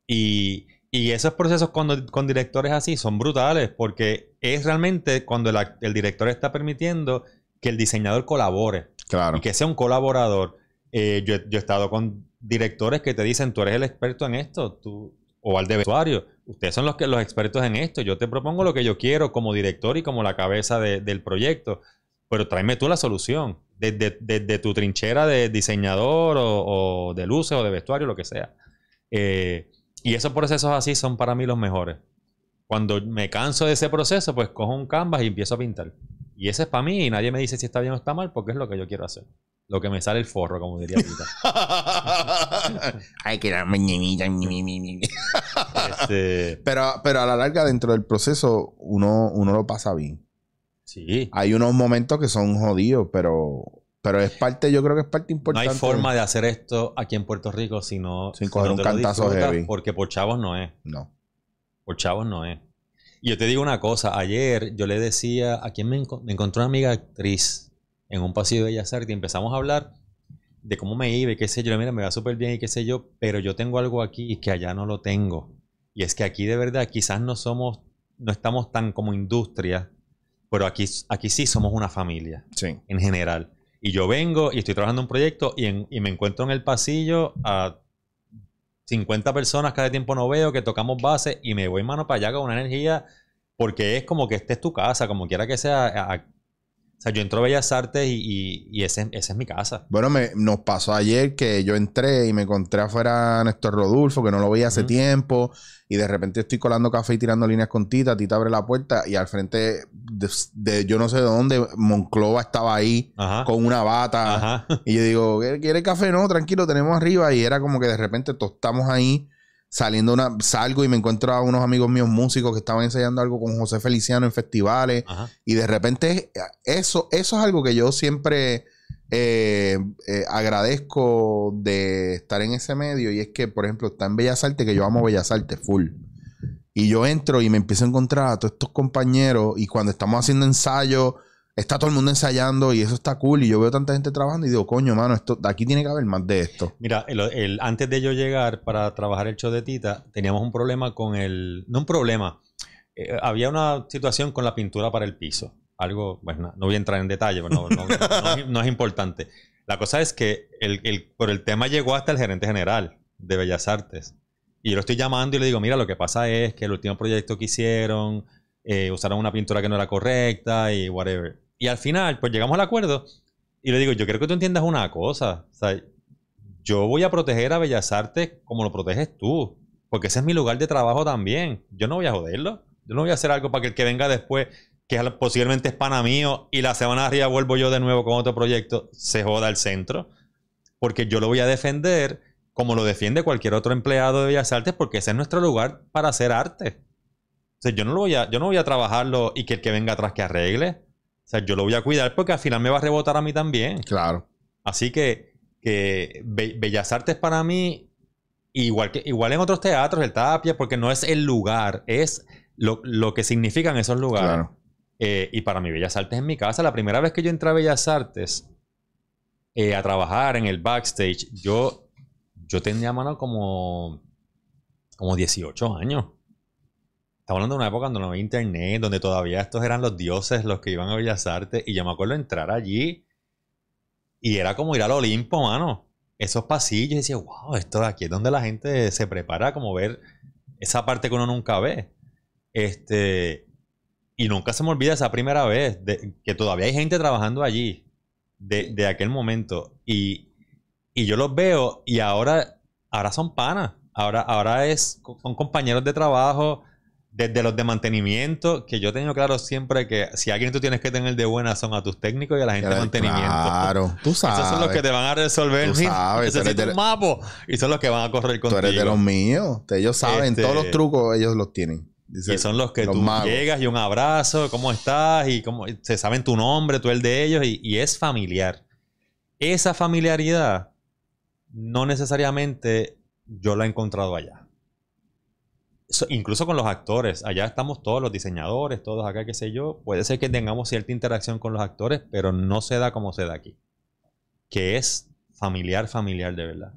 Y, y esos procesos cuando, con directores así son brutales, porque es realmente cuando el, director está permitiendo que el diseñador colabore. Claro. Y que sea un colaborador. Eh, yo, he estado con directores que te dicen, tú eres el experto en esto, tú, o al de vestuario, ustedes son los, que, los expertos en esto, yo te propongo lo que yo quiero como director y como la cabeza del proyecto pero tráeme tú la solución. Desde, tu trinchera de diseñador o, de luces o de vestuario, lo que sea. Eh, y esos procesos así son para mí los mejores. Cuando me canso de ese proceso, pues cojo un canvas y empiezo a pintar. Y ese es para mí y nadie me dice si está bien o está mal porque es lo que yo quiero hacer. Lo que me sale el forro, como diría Pita. Hay que darme este pero, pero a la larga, dentro del proceso, uno, uno lo pasa bien. Sí. Hay unos momentos que son jodidos, pero, pero es parte, yo creo que es parte importante. No hay forma de hacer esto aquí en Puerto Rico si no, sin coger un cantazo heavy. Porque por chavos no es. No. Por chavos no es. Y yo te digo una cosa, ayer yo le decía, a quien me, encontró una amiga actriz en un pasillo de Bellas y empezamos a hablar de cómo me iba y qué sé yo, mira, me va súper bien y qué sé yo, pero yo tengo algo aquí y que allá no lo tengo. Y es que aquí de verdad quizás no somos, no estamos tan como industria pero aquí, aquí sí somos una familia. Sí. En general. Y yo vengo y estoy trabajando un proyecto y, me encuentro en el pasillo a 50 personas cada tiempo no veo, que tocamos base y me voy mano para allá con una energía porque es como que esta es tu casa, como quiera que sea. O sea, yo entro a Bellas Artes y, ese, esa es mi casa. Bueno, me, nos pasó ayer que yo entré y me encontré afuera a Néstor Rodulfo, que no lo veía hace tiempo, y de repente estoy colando café y tirando líneas con Tita, Tita abre la puerta y al frente de, yo no sé de dónde, Monclova estaba ahí con una bata. Y yo digo, ¿quiere café? No, tranquilo, tenemos arriba. Y era como que de repente tostamos ahí saliendo una, salgo y me encuentro a unos amigos míos músicos que estaban ensayando algo con José Feliciano en festivales. Y de repente, eso, eso es algo que yo siempre eh, eh, agradezco de estar en ese medio. Y es que, por ejemplo, está en Bellas Artes, que yo amo Bellas Artes full. Y yo entro y me empiezo a encontrar a todos estos compañeros. Y cuando estamos haciendo ensayos está todo el mundo ensayando y eso está cool. Y yo veo tanta gente trabajando y digo, coño, mano, esto, aquí tiene que haber más de esto. Mira, el, antes de yo llegar para trabajar el show de Tita, teníamos un problema con el. No un problema. Eh, había una situación con la pintura para el piso. Algo, bueno, pues, no voy a entrar en detalle, pero pues, no, es importante. La cosa es que el, por el tema llegó hasta el gerente general de Bellas Artes. Y yo lo estoy llamando y le digo, mira, lo que pasa es que el último proyecto que hicieron, eh, usaron una pintura que no era correcta y whatever. Y al final, pues llegamos al acuerdo y le digo, yo quiero que tú entiendas una cosa. O sea, yo voy a proteger a Bellas Artes como lo proteges tú, porque ese es mi lugar de trabajo también. Yo no voy a joderlo. Yo no voy a hacer algo para que el que venga después, que posiblemente es pana mío, y la semana de arriba vuelvo yo de nuevo con otro proyecto, se joda el centro. Porque yo lo voy a defender como lo defiende cualquier otro empleado de Bellas Artes, porque ese es nuestro lugar para hacer arte sea, yo no, lo voy a, yo no voy a trabajarlo y que el que venga atrás que arregle. O sea, yo lo voy a cuidar porque al final me va a rebotar a mí también. Claro. Así que, Bellas Artes para mí, igual, que, igual en otros teatros, el Tapia, porque no es el lugar, es lo, lo que significan esos lugares. Eh, y para mí, Bellas Artes en mi casa, la primera vez que yo entré a Bellas Artes eh, a trabajar en el backstage, yo, yo tenía mano como, como 18 años. Estamos hablando de una época donde no había internet, donde todavía estos eran los dioses los que iban a Bellas Y yo me acuerdo entrar allí y era como ir al Olimpo, mano. Esos pasillos, y decía, wow, esto de aquí es donde la gente se prepara como ver esa parte que uno nunca ve. Este, y nunca se me olvida esa primera vez de, que todavía hay gente trabajando allí de, de aquel momento. Y, y, yo los veo y ahora, ahora son panas. Ahora, ahora es, son compañeros de trabajo desde los de mantenimiento, que yo tengo claro siempre que si alguien tú tienes que tener de buena son a tus técnicos y a la gente de mantenimiento. Claro, tú sabes. Esos son los que te van a resolver. Tú sabes. Y son los que van a correr contigo. Tú eres de los míos. Ellos saben este, todos los trucos, ellos los tienen. y son los que tú llegas y un abrazo, cómo estás y cómo se saben tu nombre, tú el de ellos y, y es familiar. Esa familiaridad no necesariamente yo la he encontrado allá incluso con los actores, allá estamos todos los diseñadores, todos acá, qué sé yo, puede ser que tengamos cierta interacción con los actores, pero no se da como se da aquí, que es familiar, familiar de verdad.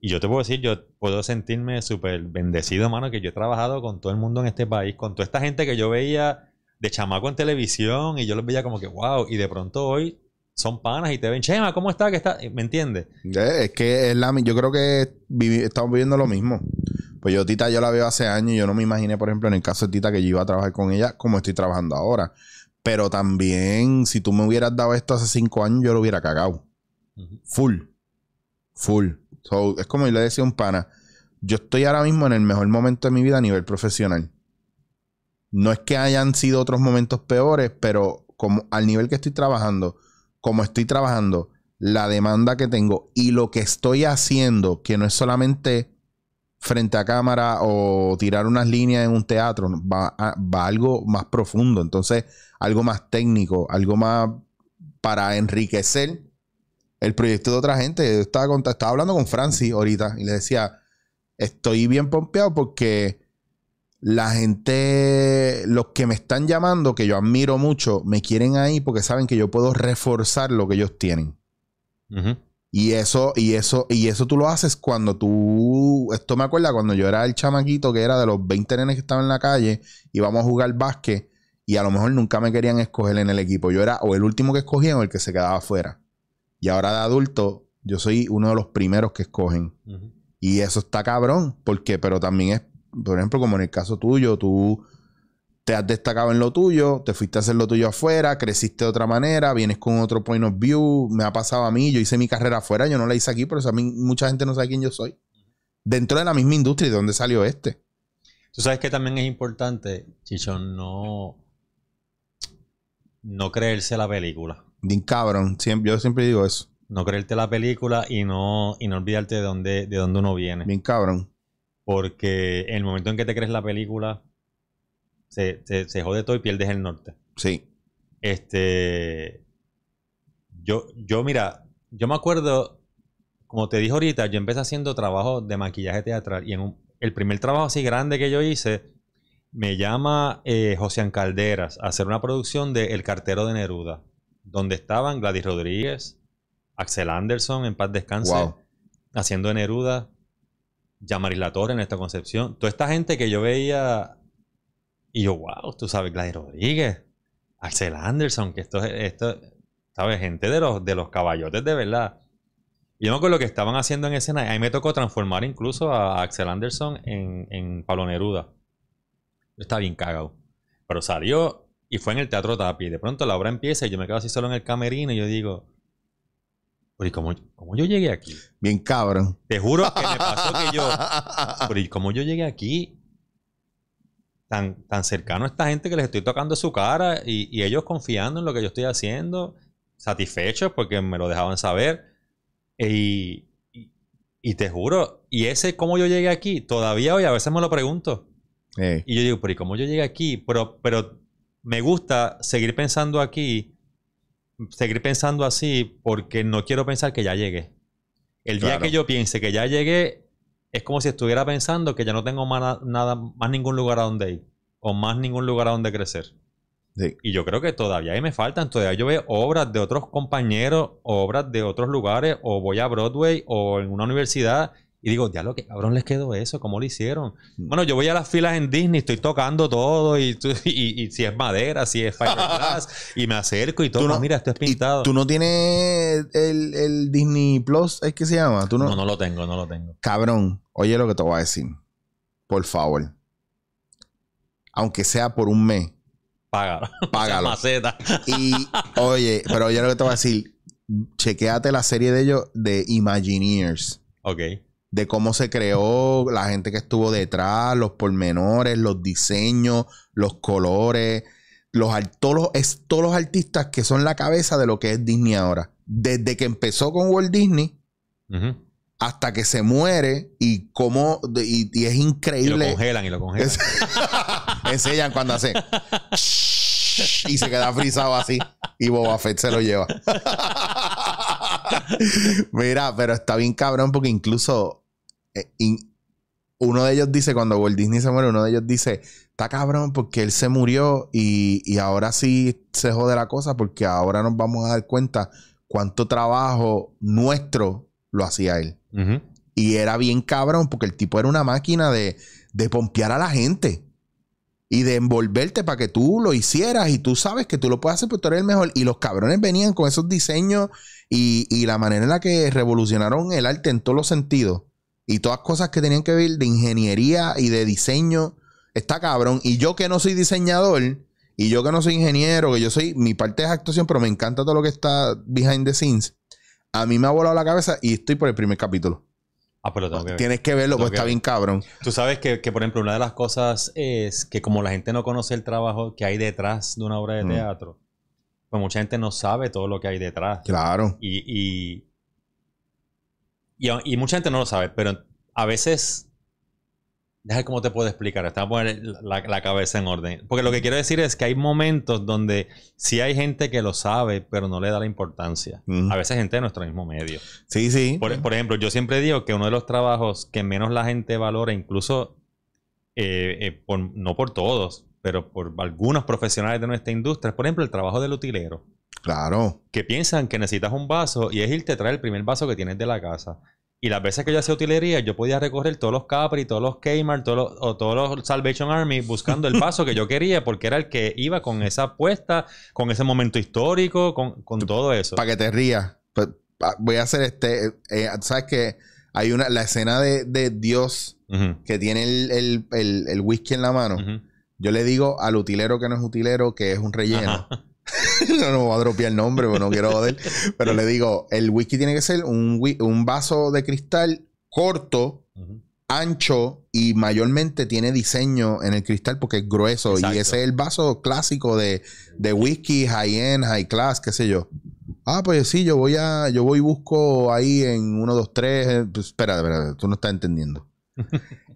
Y yo te puedo decir, yo puedo sentirme súper bendecido, hermano que yo he trabajado con todo el mundo en este país, con toda esta gente que yo veía de chamaco en televisión y yo los veía como que, wow, y de pronto hoy son panas y te ven, Chema, ¿cómo está? ¿Me entiendes? Es que es la, yo creo que estamos viviendo lo mismo. Pues yo Tita yo la veo hace años y yo no me imaginé, por ejemplo, en el caso de Tita que yo iba a trabajar con ella como estoy trabajando ahora. Pero también, si tú me hubieras dado esto hace cinco años, yo lo hubiera cagado. Full. Full. es como yo le decía a un pana, yo estoy ahora mismo en el mejor momento de mi vida a nivel profesional. No es que hayan sido otros momentos peores, pero como al nivel que estoy trabajando, como estoy trabajando, la demanda que tengo y lo que estoy haciendo, que no es solamente frente a cámara o tirar unas líneas en un teatro, va, algo más profundo, entonces algo más técnico, algo más para enriquecer el proyecto de otra gente. estaba, hablando con Francis ahorita y le decía, estoy bien pompeado porque la gente, los que me están llamando, que yo admiro mucho, me quieren ahí porque saben que yo puedo reforzar lo que ellos tienen. Y eso, y eso, y eso tú lo haces cuando tú. Esto me acuerda cuando yo era el chamaquito que era de los 20 nenes que estaban en la calle, íbamos a jugar básquet, y a lo mejor nunca me querían escoger en el equipo. Yo era o el último que escogían o el que se quedaba afuera. Y ahora de adulto, yo soy uno de los primeros que escogen. Y eso está cabrón, porque, pero también es, por ejemplo, como en el caso tuyo, tú te has destacado en lo tuyo, te fuiste a hacer lo tuyo afuera, creciste de otra manera, vienes con otro point of view, me ha pasado a mí, yo hice mi carrera afuera, yo no la hice aquí, Por eso a mí mucha gente no sabe quién yo soy. Dentro de la misma industria, ¿de dónde salió este? Tú sabes que también es importante, Chichón, no, no creerse la película. Din cabrón, yo siempre digo eso. No creerte la película y no, y no olvidarte de dónde, de dónde uno viene. Bien cabrón. Porque en el momento en que te crees la película, se, se, jode todo y pierdes el norte. Sí. Este. Yo, yo, mira, yo me acuerdo, como te dije ahorita, yo empecé haciendo trabajo de maquillaje teatral y en el primer trabajo así grande que yo hice, me llama eh, José Calderas a hacer una producción de El cartero de Neruda, donde estaban Gladys Rodríguez, Axel Anderson en paz descanse, haciendo de Neruda, Yamaris torre en esta concepción. Toda esta gente que yo veía y yo, wow, tú sabes, Gladys Rodríguez, Axel Anderson, que esto, esto ¿sabes? Gente de los, de los caballotes de verdad. Yo me acuerdo lo que estaban haciendo en escena. Ahí me tocó transformar incluso a Axel Anderson en, en Pablo Neruda. Yo estaba bien cagado. Pero salió y fue en el Teatro Tapi. De pronto la obra empieza y yo me quedo así solo en el camerino y yo digo, ¿y cómo, cómo, yo llegué aquí? Bien cabrón. Te juro que me pasó que yo, y cómo yo llegué aquí? tan, tan cercano a esta gente que les estoy tocando su cara y, ellos confiando en lo que yo estoy haciendo, satisfechos porque me lo dejaban saber. E, y, te juro, y ese cómo yo llegué aquí, todavía hoy a veces me lo pregunto. Y yo digo, pero ¿y cómo yo llegué aquí? Pero, pero me gusta seguir pensando aquí, seguir pensando así, porque no quiero pensar que ya llegué. El día que yo piense que ya llegué, es como si estuviera pensando que ya no tengo más, nada, más ningún lugar a donde ir o más ningún lugar a donde crecer. Y yo creo que todavía ahí me faltan, todavía yo veo obras de otros compañeros, obras de otros lugares, o voy a Broadway o en una universidad y digo, lo que cabrón les quedó eso, ¿cómo lo hicieron? Bueno, yo voy a las filas en Disney, estoy tocando todo, y, si es madera, si es fiberglass, y me acerco y todo, no, mira, esto es pintado. ¿Tú no tienes el, Disney Plus, es que se llama? ¿Tú no? no, lo tengo, no lo tengo. Cabrón, oye lo que te voy a decir. Por favor. Aunque sea por un mes. Págalo. Págalo. Y, oye, pero oye lo que te voy a decir. Chequéate la serie de ellos de Imagineers. Ok de cómo se creó, la gente que estuvo detrás, los pormenores, los diseños, los colores, los, todos, los, todos los artistas que son la cabeza de lo que es Disney ahora. Desde que empezó con Walt Disney hasta que se muere y cómo, y, es increíble. Y lo congelan y lo congelan. enseñan cuando hace... y se queda frisado así y Boba Fett se lo lleva. Mira, pero está bien cabrón porque incluso eh, uno de ellos dice, cuando Walt Disney se muere, uno de ellos dice, está cabrón porque él se murió y, y, ahora sí se jode la cosa porque ahora nos vamos a dar cuenta cuánto trabajo nuestro lo hacía él. Y era bien cabrón porque el tipo era una máquina de, de pompear a la gente y de envolverte para que tú lo hicieras y tú sabes que tú lo puedes hacer porque tú eres el mejor. Y los cabrones venían con esos diseños y, y la manera en la que revolucionaron el arte en todos los sentidos y todas cosas que tenían que ver de ingeniería y de diseño. Está cabrón. Y yo que no soy diseñador, y yo que no soy ingeniero, que yo soy, mi parte es actuación, pero me encanta todo lo que está behind the scenes. A mí me ha volado la cabeza y estoy por el primer capítulo. Ah, pero tengo ah, Tienes que verlo, porque pues, está bien cabrón. Tú sabes que, por ejemplo, una de las cosas es que como la gente no conoce el trabajo que hay detrás de una obra de mm. teatro, pues mucha gente no sabe todo lo que hay detrás. Claro. y y, mucha gente no lo sabe, pero a veces. Déjame cómo te puedo explicar. Estaba poner la, cabeza en orden. Porque lo que quiero decir es que hay momentos donde sí hay gente que lo sabe, pero no le da la importancia. A veces gente de nuestro mismo medio. Sí, sí. Por, ejemplo, yo siempre digo que uno de los trabajos que menos la gente valora, incluso eh, eh, no por todos, pero por algunos profesionales de nuestra industria, por ejemplo, el trabajo del utilero. Claro. Que piensan que necesitas un vaso y es irte a traer el primer vaso que tienes de la casa. Y las veces que yo hacía utilería, yo podía recorrer todos los Capri, todos los Kmart, todos los, o todos los Salvation Army buscando el vaso que yo quería porque era el que iba con esa apuesta, con ese momento histórico, con, con todo eso. Para que te rías, voy a hacer este. Eh, eh, ¿Sabes que Hay una, la escena de, de Dios que tiene el, el, el, whisky en la mano. Yo le digo al utilero que no es utilero, que es un relleno. no, no voy a dropear el nombre, pero pues no quiero joder. pero le digo, el whisky tiene que ser un, vaso de cristal corto, ancho y mayormente tiene diseño en el cristal porque es grueso. Y ese es el vaso clásico de, whisky, high-end, high class, qué sé yo. Ah, pues sí, yo voy a, yo voy y busco ahí en uno, 2, 3. Espera, espera, tú no estás entendiendo.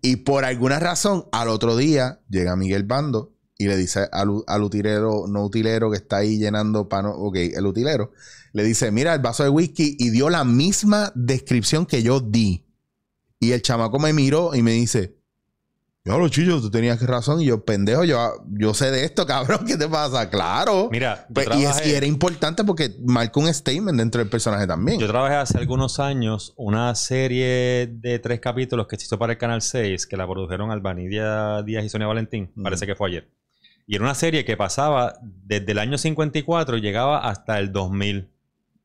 Y por alguna razón, al otro día llega Miguel Bando y le dice al, utilero, no utilero que está ahí llenando pano, ok, el utilero, le dice, mira el vaso de whisky y dio la misma descripción que yo di. Y el chamaco me miró y me dice, no, los chillos, tú tenías razón. Y yo, pendejo, yo, yo sé de esto, cabrón. ¿Qué te pasa? Claro. Mira, pues, y, era importante porque marcó un statement dentro del personaje también. Yo trabajé hace algunos años una serie de tres capítulos que se hizo para el Canal 6, que la produjeron Albanidia Díaz y Sonia Valentín. Parece que fue ayer. Y era una serie que pasaba desde el año 54 y llegaba hasta el 2000.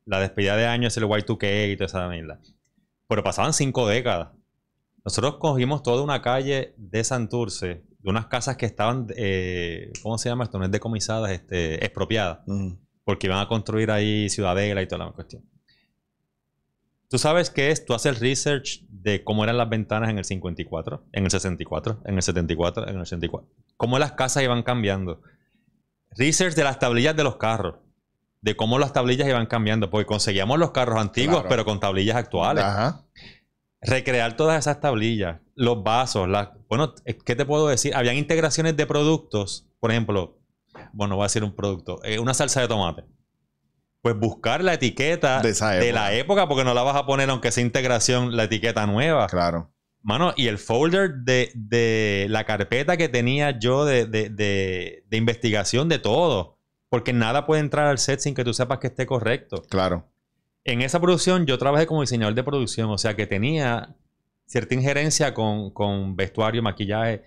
La despedida de años, el Y2K y toda esa mierda. Pero pasaban cinco décadas. Nosotros cogimos toda una calle de Santurce, de unas casas que estaban, eh, ¿cómo se llama esto? No es decomisadas, este, expropiadas, porque iban a construir ahí ciudadela y toda la cuestión. Tú sabes qué es, tú haces research de cómo eran las ventanas en el 54, en el 64, en el 74, en el 84, cómo las casas iban cambiando. Research de las tablillas de los carros de cómo las tablillas iban cambiando, porque conseguíamos los carros antiguos, pero con tablillas actuales. Ajá recrear todas esas tablillas, los vasos, las, bueno, eh, ¿qué te puedo decir? Habían integraciones de productos, por ejemplo, bueno, voy a decir un producto, eh, una salsa de tomate. Pues buscar la etiqueta de, la época, porque no la vas a poner, aunque sea integración, la etiqueta nueva. Claro. Mano, y el folder de, de la carpeta que tenía yo de, de investigación de todo. Porque nada puede entrar al set sin que tú sepas que esté correcto. Claro. En esa producción yo trabajé como diseñador de producción, o sea que tenía cierta injerencia con, con vestuario, maquillaje.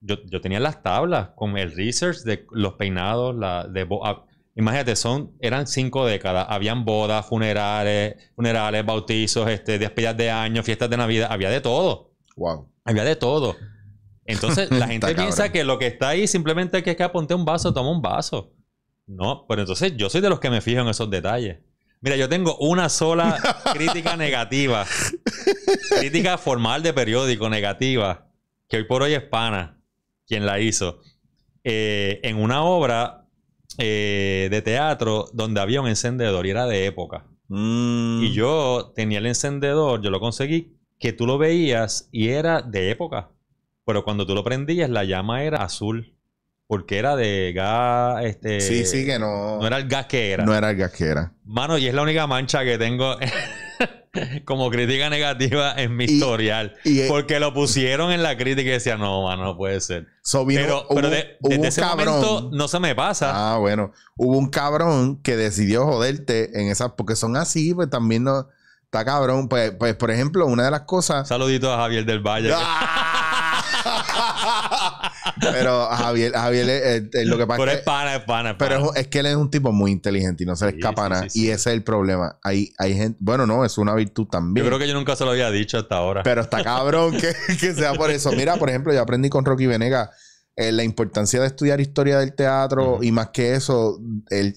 Yo, tenía las tablas con el research de los peinados, la, ah, Imagínate, son, eran cinco décadas. Habían bodas, funerales, funerales, bautizos, este, despedidas de año, fiestas de Navidad. Había de todo. Wow. Había de todo. Entonces, la gente piensa que lo que está ahí simplemente es que aponte un vaso, toma un vaso. No, pero entonces yo soy de los que me fijo en esos detalles. Mira, yo tengo una sola crítica negativa. crítica formal de periódico negativa. Que hoy por hoy es pana quien la hizo. Eh, en una obra eh, de teatro donde había un encendedor y era de época. Mm. Y yo tenía el encendedor, yo lo conseguí, que tú lo veías y era de época. Pero cuando tú lo prendías, la llama era azul porque era de gas. Este, sí, sí, que no. No era el gas que era. No era el gas que era. Mano, y es la única mancha que tengo como crítica negativa en mi historial. porque lo pusieron en la crítica y decían, no, mano, no puede ser. pero, pero desde ese momento no se me pasa. Ah, bueno. Hubo un cabrón que decidió joderte en esas. Porque son así, pues también no. Está cabrón. Pues, pues, por ejemplo, una de las cosas. Saludito a Javier del Valle. ¡Ah! pero Javier, Javier eh, eh, lo que pasa pero es, pana, es pana, Pero es, que él es un tipo muy inteligente y no se le escapa nada. y ese es el problema. Hay, hay gente. Bueno, no, es una virtud también. Yo creo que yo nunca se lo había dicho hasta ahora. Pero está cabrón que, sea por eso. Mira, por ejemplo, yo aprendí con Rocky Venega. Eh, la importancia de estudiar historia del teatro y más que eso,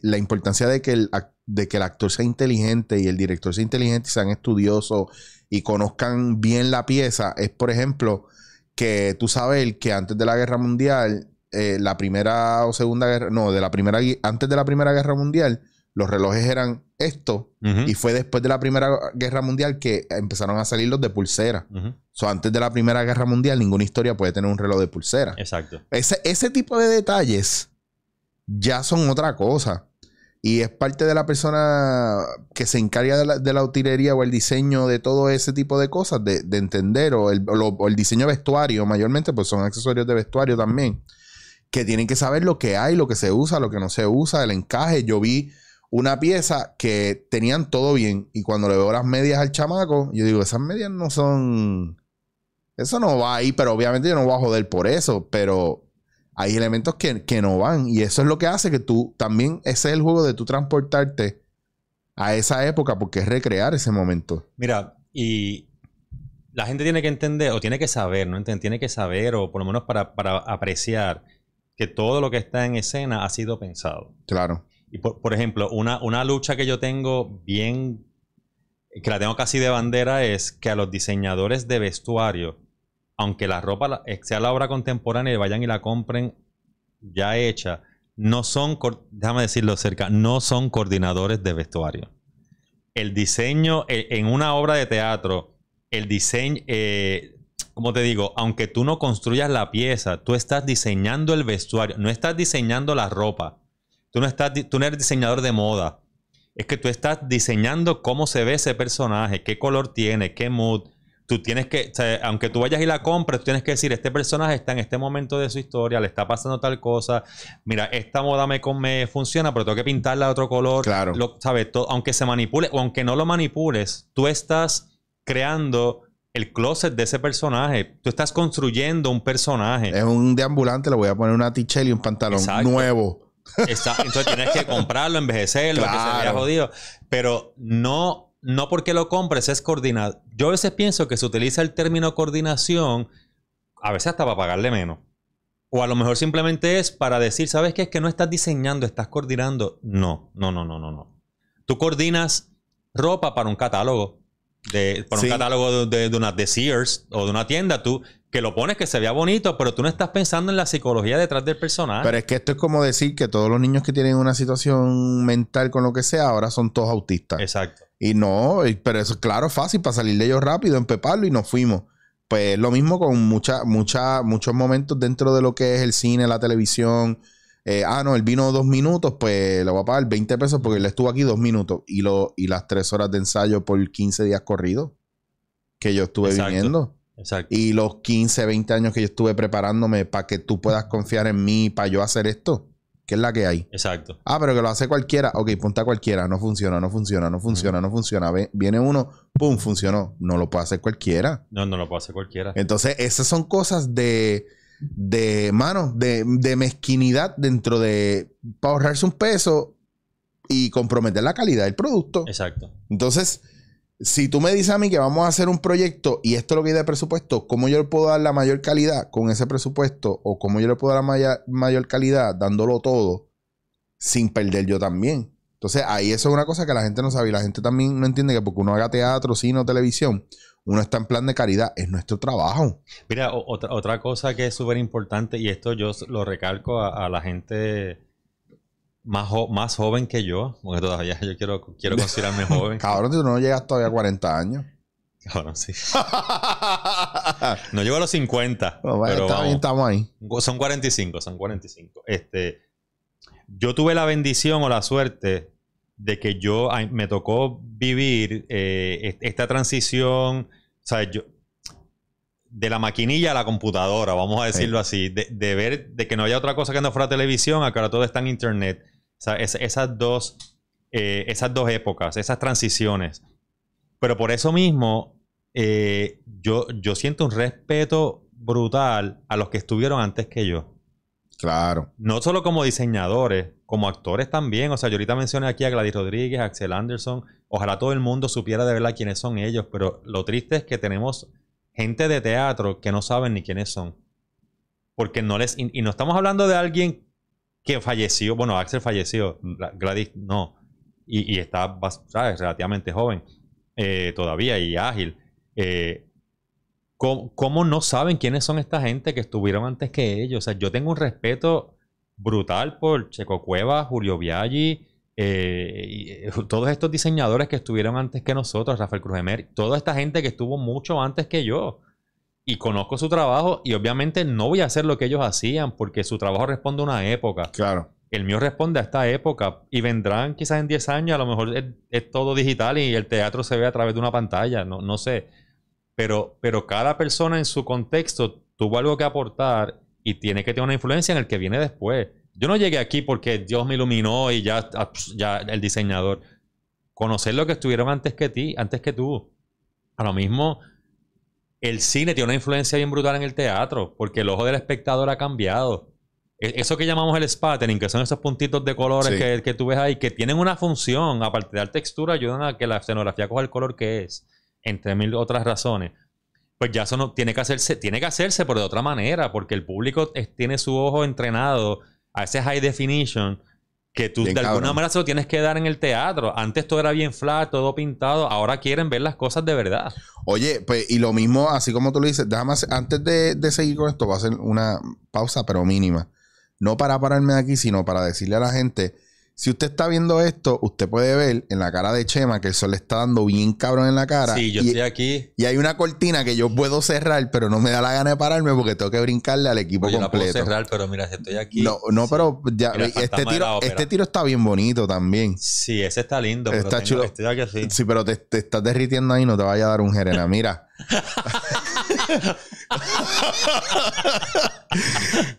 la importancia de que, el, de que el actor sea inteligente y el director sea inteligente y sean estudiosos y conozcan bien la pieza es, por ejemplo, que tú sabes que antes de la guerra mundial, eh, la primera o segunda guerra, no, de la primera, antes de la primera guerra mundial, los relojes eran esto y fue después de la Primera Guerra Mundial que empezaron a salir los de pulsera. O antes de la Primera Guerra Mundial ninguna historia puede tener un reloj de pulsera. Exacto. Ese, ese tipo de detalles ya son otra cosa y es parte de la persona que se encarga de la, utilería o el diseño de todo ese tipo de cosas, de, entender, o el, diseño vestuario, mayormente, pues son accesorios de vestuario también, que tienen que saber lo que hay, lo que se usa, lo que no se usa, el encaje. Yo vi una pieza que tenían todo bien, y cuando le veo las medias al chamaco, yo digo, esas medias no son. Eso no va ahí, pero obviamente yo no voy a joder por eso, pero hay elementos que, no van. Y eso es lo que hace que tú también, ese es el juego de tú transportarte a esa época porque es recrear ese momento. Mira, y la gente tiene que entender o tiene que saber, ¿no? Tiene que saber o por lo menos para, apreciar que todo lo que está en escena ha sido pensado. Claro. Y por, ejemplo, una, una lucha que yo tengo bien, que la tengo casi de bandera, es que a los diseñadores de vestuario, aunque la ropa eh, sea la obra contemporánea y vayan y la compren ya hecha, no son, déjame decirlo cerca, no son coordinadores de vestuario. El diseño eh, en una obra de teatro, el diseño, eh, como te digo, aunque tú no construyas la pieza, tú estás diseñando el vestuario, no estás diseñando la ropa, tú no, estás, tú no eres diseñador de moda, es que tú estás diseñando cómo se ve ese personaje, qué color tiene, qué mood, tú tienes que, aunque tú vayas y la compres, tú tienes que decir, este personaje está en este momento de su historia, le está pasando tal cosa, mira, esta moda me, funciona, pero tengo que pintarla de otro color. Claro. Lo, ¿sabes? aunque se manipule o aunque no lo manipules, tú estás creando el closet de ese personaje. Tú estás construyendo un personaje. Es un deambulante, le voy a poner una tichel y un pantalón nuevo. Exacto. Entonces tienes que comprarlo, envejecerlo, se jodido. Pero no no porque lo compres es coordinado. Yo a veces pienso que se utiliza el término coordinación, a veces hasta para pagarle menos. O a lo mejor simplemente es para decir, ¿sabes qué? Es que no estás diseñando, estás coordinando. No, no, no, no, no, no. Tú coordinas ropa para un catálogo. para un catálogo de, una Sears o de una tienda, tú que lo pones que se vea bonito, pero tú no estás pensando en la psicología detrás del personal. Pero es que esto es como decir que todos los niños que tienen una situación mental con lo que sea, ahora son todos autistas. Exacto. Y no, pero eso, claro, fácil para salir de ellos rápido, empeparlo y nos fuimos. Pues lo mismo con mucha, mucha, muchos momentos dentro de lo que es el cine, la televisión. Eh, ah, no, él vino dos minutos, pues le voy a pagar 20 pesos porque él estuvo aquí dos minutos. Y, lo, y las tres horas de ensayo por 15 días corridos que yo estuve viniendo. Exacto. Y los 15, 20 años que yo estuve preparándome para que tú puedas confiar en mí, para yo hacer esto que es la que hay. Exacto. Ah, pero que lo hace cualquiera. Ok, punta cualquiera. No funciona, no funciona, no funciona, no funciona. Viene uno, pum, funcionó. No lo puede hacer cualquiera. No, no lo puede hacer cualquiera. Entonces, esas son cosas de, de mano, de, de mezquinidad dentro de, para ahorrarse un peso y comprometer la calidad del producto. Exacto. Entonces, si tú me dices a mí que vamos a hacer un proyecto y esto es lo que hay de presupuesto, ¿cómo yo le puedo dar la mayor calidad con ese presupuesto? ¿O cómo yo le puedo dar la mayor calidad dándolo todo sin perder yo también? Entonces ahí eso es una cosa que la gente no sabe y la gente también no entiende que porque uno haga teatro, cine o televisión, uno está en plan de caridad, es nuestro trabajo. Mira, otra, otra cosa que es súper importante y esto yo lo recalco a la gente más, joven que yo, porque todavía yo quiero, considerarme joven. Cabrón, tú no llegas todavía a 40 años. Cabrón, sí. no llego a los 50. pero está estamos ahí. Son 45, son 45. Este, yo tuve la bendición o la suerte de que yo me tocó vivir eh, esta transición. O yo, de la maquinilla a la computadora, vamos a decirlo así, de, ver, de que no haya otra cosa que no fuera televisión, a ahora todo está en internet. O sea, esas, dos, eh, esas dos épocas, esas transiciones. Pero por eso mismo, eh, yo, yo siento un respeto brutal a los que estuvieron antes que yo. Claro. No solo como diseñadores, como actores también. O sea, yo ahorita mencioné aquí a Gladys Rodríguez, a Axel Anderson. Ojalá todo el mundo supiera de verdad quiénes son ellos, pero lo triste es que tenemos gente de teatro que no saben ni quiénes son. Porque no les. Y, no estamos hablando de alguien que falleció. Bueno, Axel falleció, Gladys no. Y, está, Relativamente joven eh, todavía y ágil. Eh, ¿cómo, no saben quiénes son esta gente que estuvieron antes que ellos? O sea, yo tengo un respeto brutal por Checo Cueva, Julio Viaggi, eh, eh, todos estos diseñadores que estuvieron antes que nosotros, Rafael Cruzemer, toda esta gente que estuvo mucho antes que yo. Y conozco su trabajo y obviamente no voy a hacer lo que ellos hacían porque su trabajo responde a una época. Claro. El mío responde a esta época y vendrán quizás en 10 años, a lo mejor es, todo digital y el teatro se ve a través de una pantalla, no, no sé. Pero, pero cada persona en su contexto tuvo algo que aportar y tiene que tener una influencia en el que viene después. Yo no llegué aquí porque Dios me iluminó y ya, ah, ya el diseñador. Conocer lo que estuvieron antes que ti, antes que tú. A lo mismo, el cine tiene una influencia bien brutal en el teatro, porque el ojo del espectador ha cambiado. E, eso que llamamos el spattering, que son esos puntitos de colores que, que, tú ves ahí, que tienen una función, aparte de dar textura, ayudan a que la escenografía coja el color que es, entre mil otras razones. Pues ya eso no, tiene que hacerse, tiene que hacerse, pero de otra manera, porque el público tiene su ojo entrenado a ese high definition que tú de alguna manera se lo tienes que dar en el teatro. Antes todo era bien flat, todo pintado. Ahora quieren ver las cosas de verdad. Oye, pues, y lo mismo, así como tú lo dices, déjame antes de, seguir con esto, voy a hacer una pausa, pero mínima. No para pararme aquí, sino para decirle a la gente si usted está viendo esto, usted puede ver en la cara de Chema que el sol le está dando bien cabrón en la cara. Sí, yo y, estoy aquí. Y hay una cortina que yo puedo cerrar, pero no me da la gana de pararme porque tengo que brincarle al equipo completo. Yo la puedo cerrar, pero mira, estoy aquí. No, no pero este, tiro, este tiro está bien bonito también. Sí, ese está lindo. Está chulo. Sí, pero te, estás derritiendo ahí, no te vaya a dar un jerena. Mira.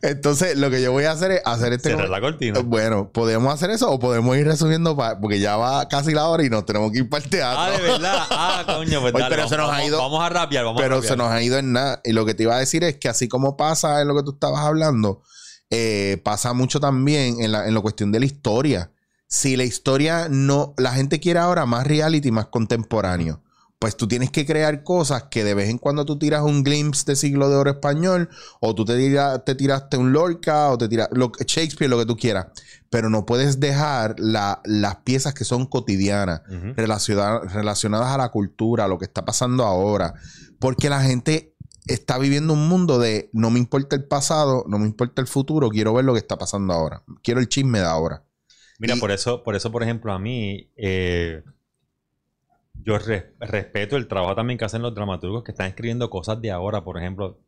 Entonces, lo que yo voy a hacer es hacer este. Eh, bueno, ¿podemos hacer eso o podemos ir resumiendo? Porque ya va casi la hora y nos tenemos que ir para el teatro. Ah, de verdad. Ah, coño, pues pero se nos ha ido. Vamos a rapear, vamos Pero a Pero se nos ha ido en nada. Y lo que te iba a decir es que así como pasa en lo que tú estabas hablando, eh, pasa mucho también en la, en la cuestión de la historia. Si la historia no. La gente quiere ahora más reality, más contemporáneo pues tú tienes que crear cosas que de vez en cuando tú tiras un glimpse de siglo de oro español, o tú te, te tiraste un Lorca, o te tiras Shakespeare, lo que tú quieras. Pero no puedes dejar las piezas que son cotidianas, relacionadas a la cultura, a lo que está pasando ahora. Porque la gente está viviendo un mundo de no me importa el pasado, no me importa el futuro, quiero ver lo que está pasando ahora. Quiero el chisme de ahora. Mira, por eso, por eso, por ejemplo, a mí. Eh, yo respeto el trabajo también que hacen los dramaturgos que están escribiendo cosas de ahora, por ejemplo.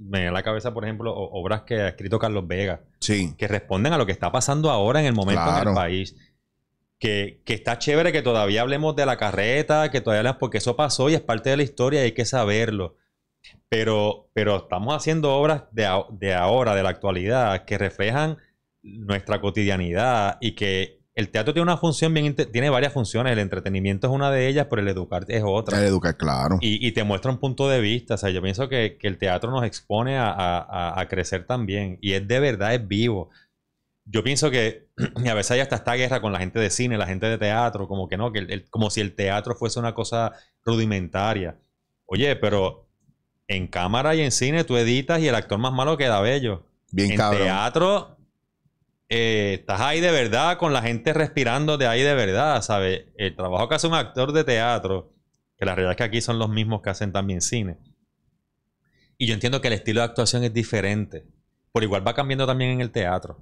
Me da la cabeza, por ejemplo, obras que ha escrito Carlos Vega. Que responden a lo que está pasando ahora en el momento en el país. Que, está chévere que todavía hablemos de la carreta, que todavía hablemos, porque eso pasó y es parte de la historia y hay que saberlo. Pero, pero estamos haciendo obras de, de ahora, de la actualidad, que reflejan nuestra cotidianidad y que, el teatro tiene una función bien tiene varias funciones. El entretenimiento es una de ellas, pero el educar es otra. El educar, claro. Y, te muestra un punto de vista. O sea, yo pienso que, el teatro nos expone a, crecer también. Y es de verdad, es vivo. Yo pienso que a veces hay hasta esta guerra con la gente de cine, la gente de teatro, como que no, que como si el teatro fuese una cosa rudimentaria. Oye, pero en cámara y en cine tú editas y el actor más malo queda bello. Bien en teatro eh, estás ahí de verdad, con la gente respirando de ahí de verdad, ¿sabes? El trabajo que hace un actor de teatro, que la realidad es que aquí son los mismos que hacen también cine. Y yo entiendo que el estilo de actuación es diferente. Por igual va cambiando también en el teatro.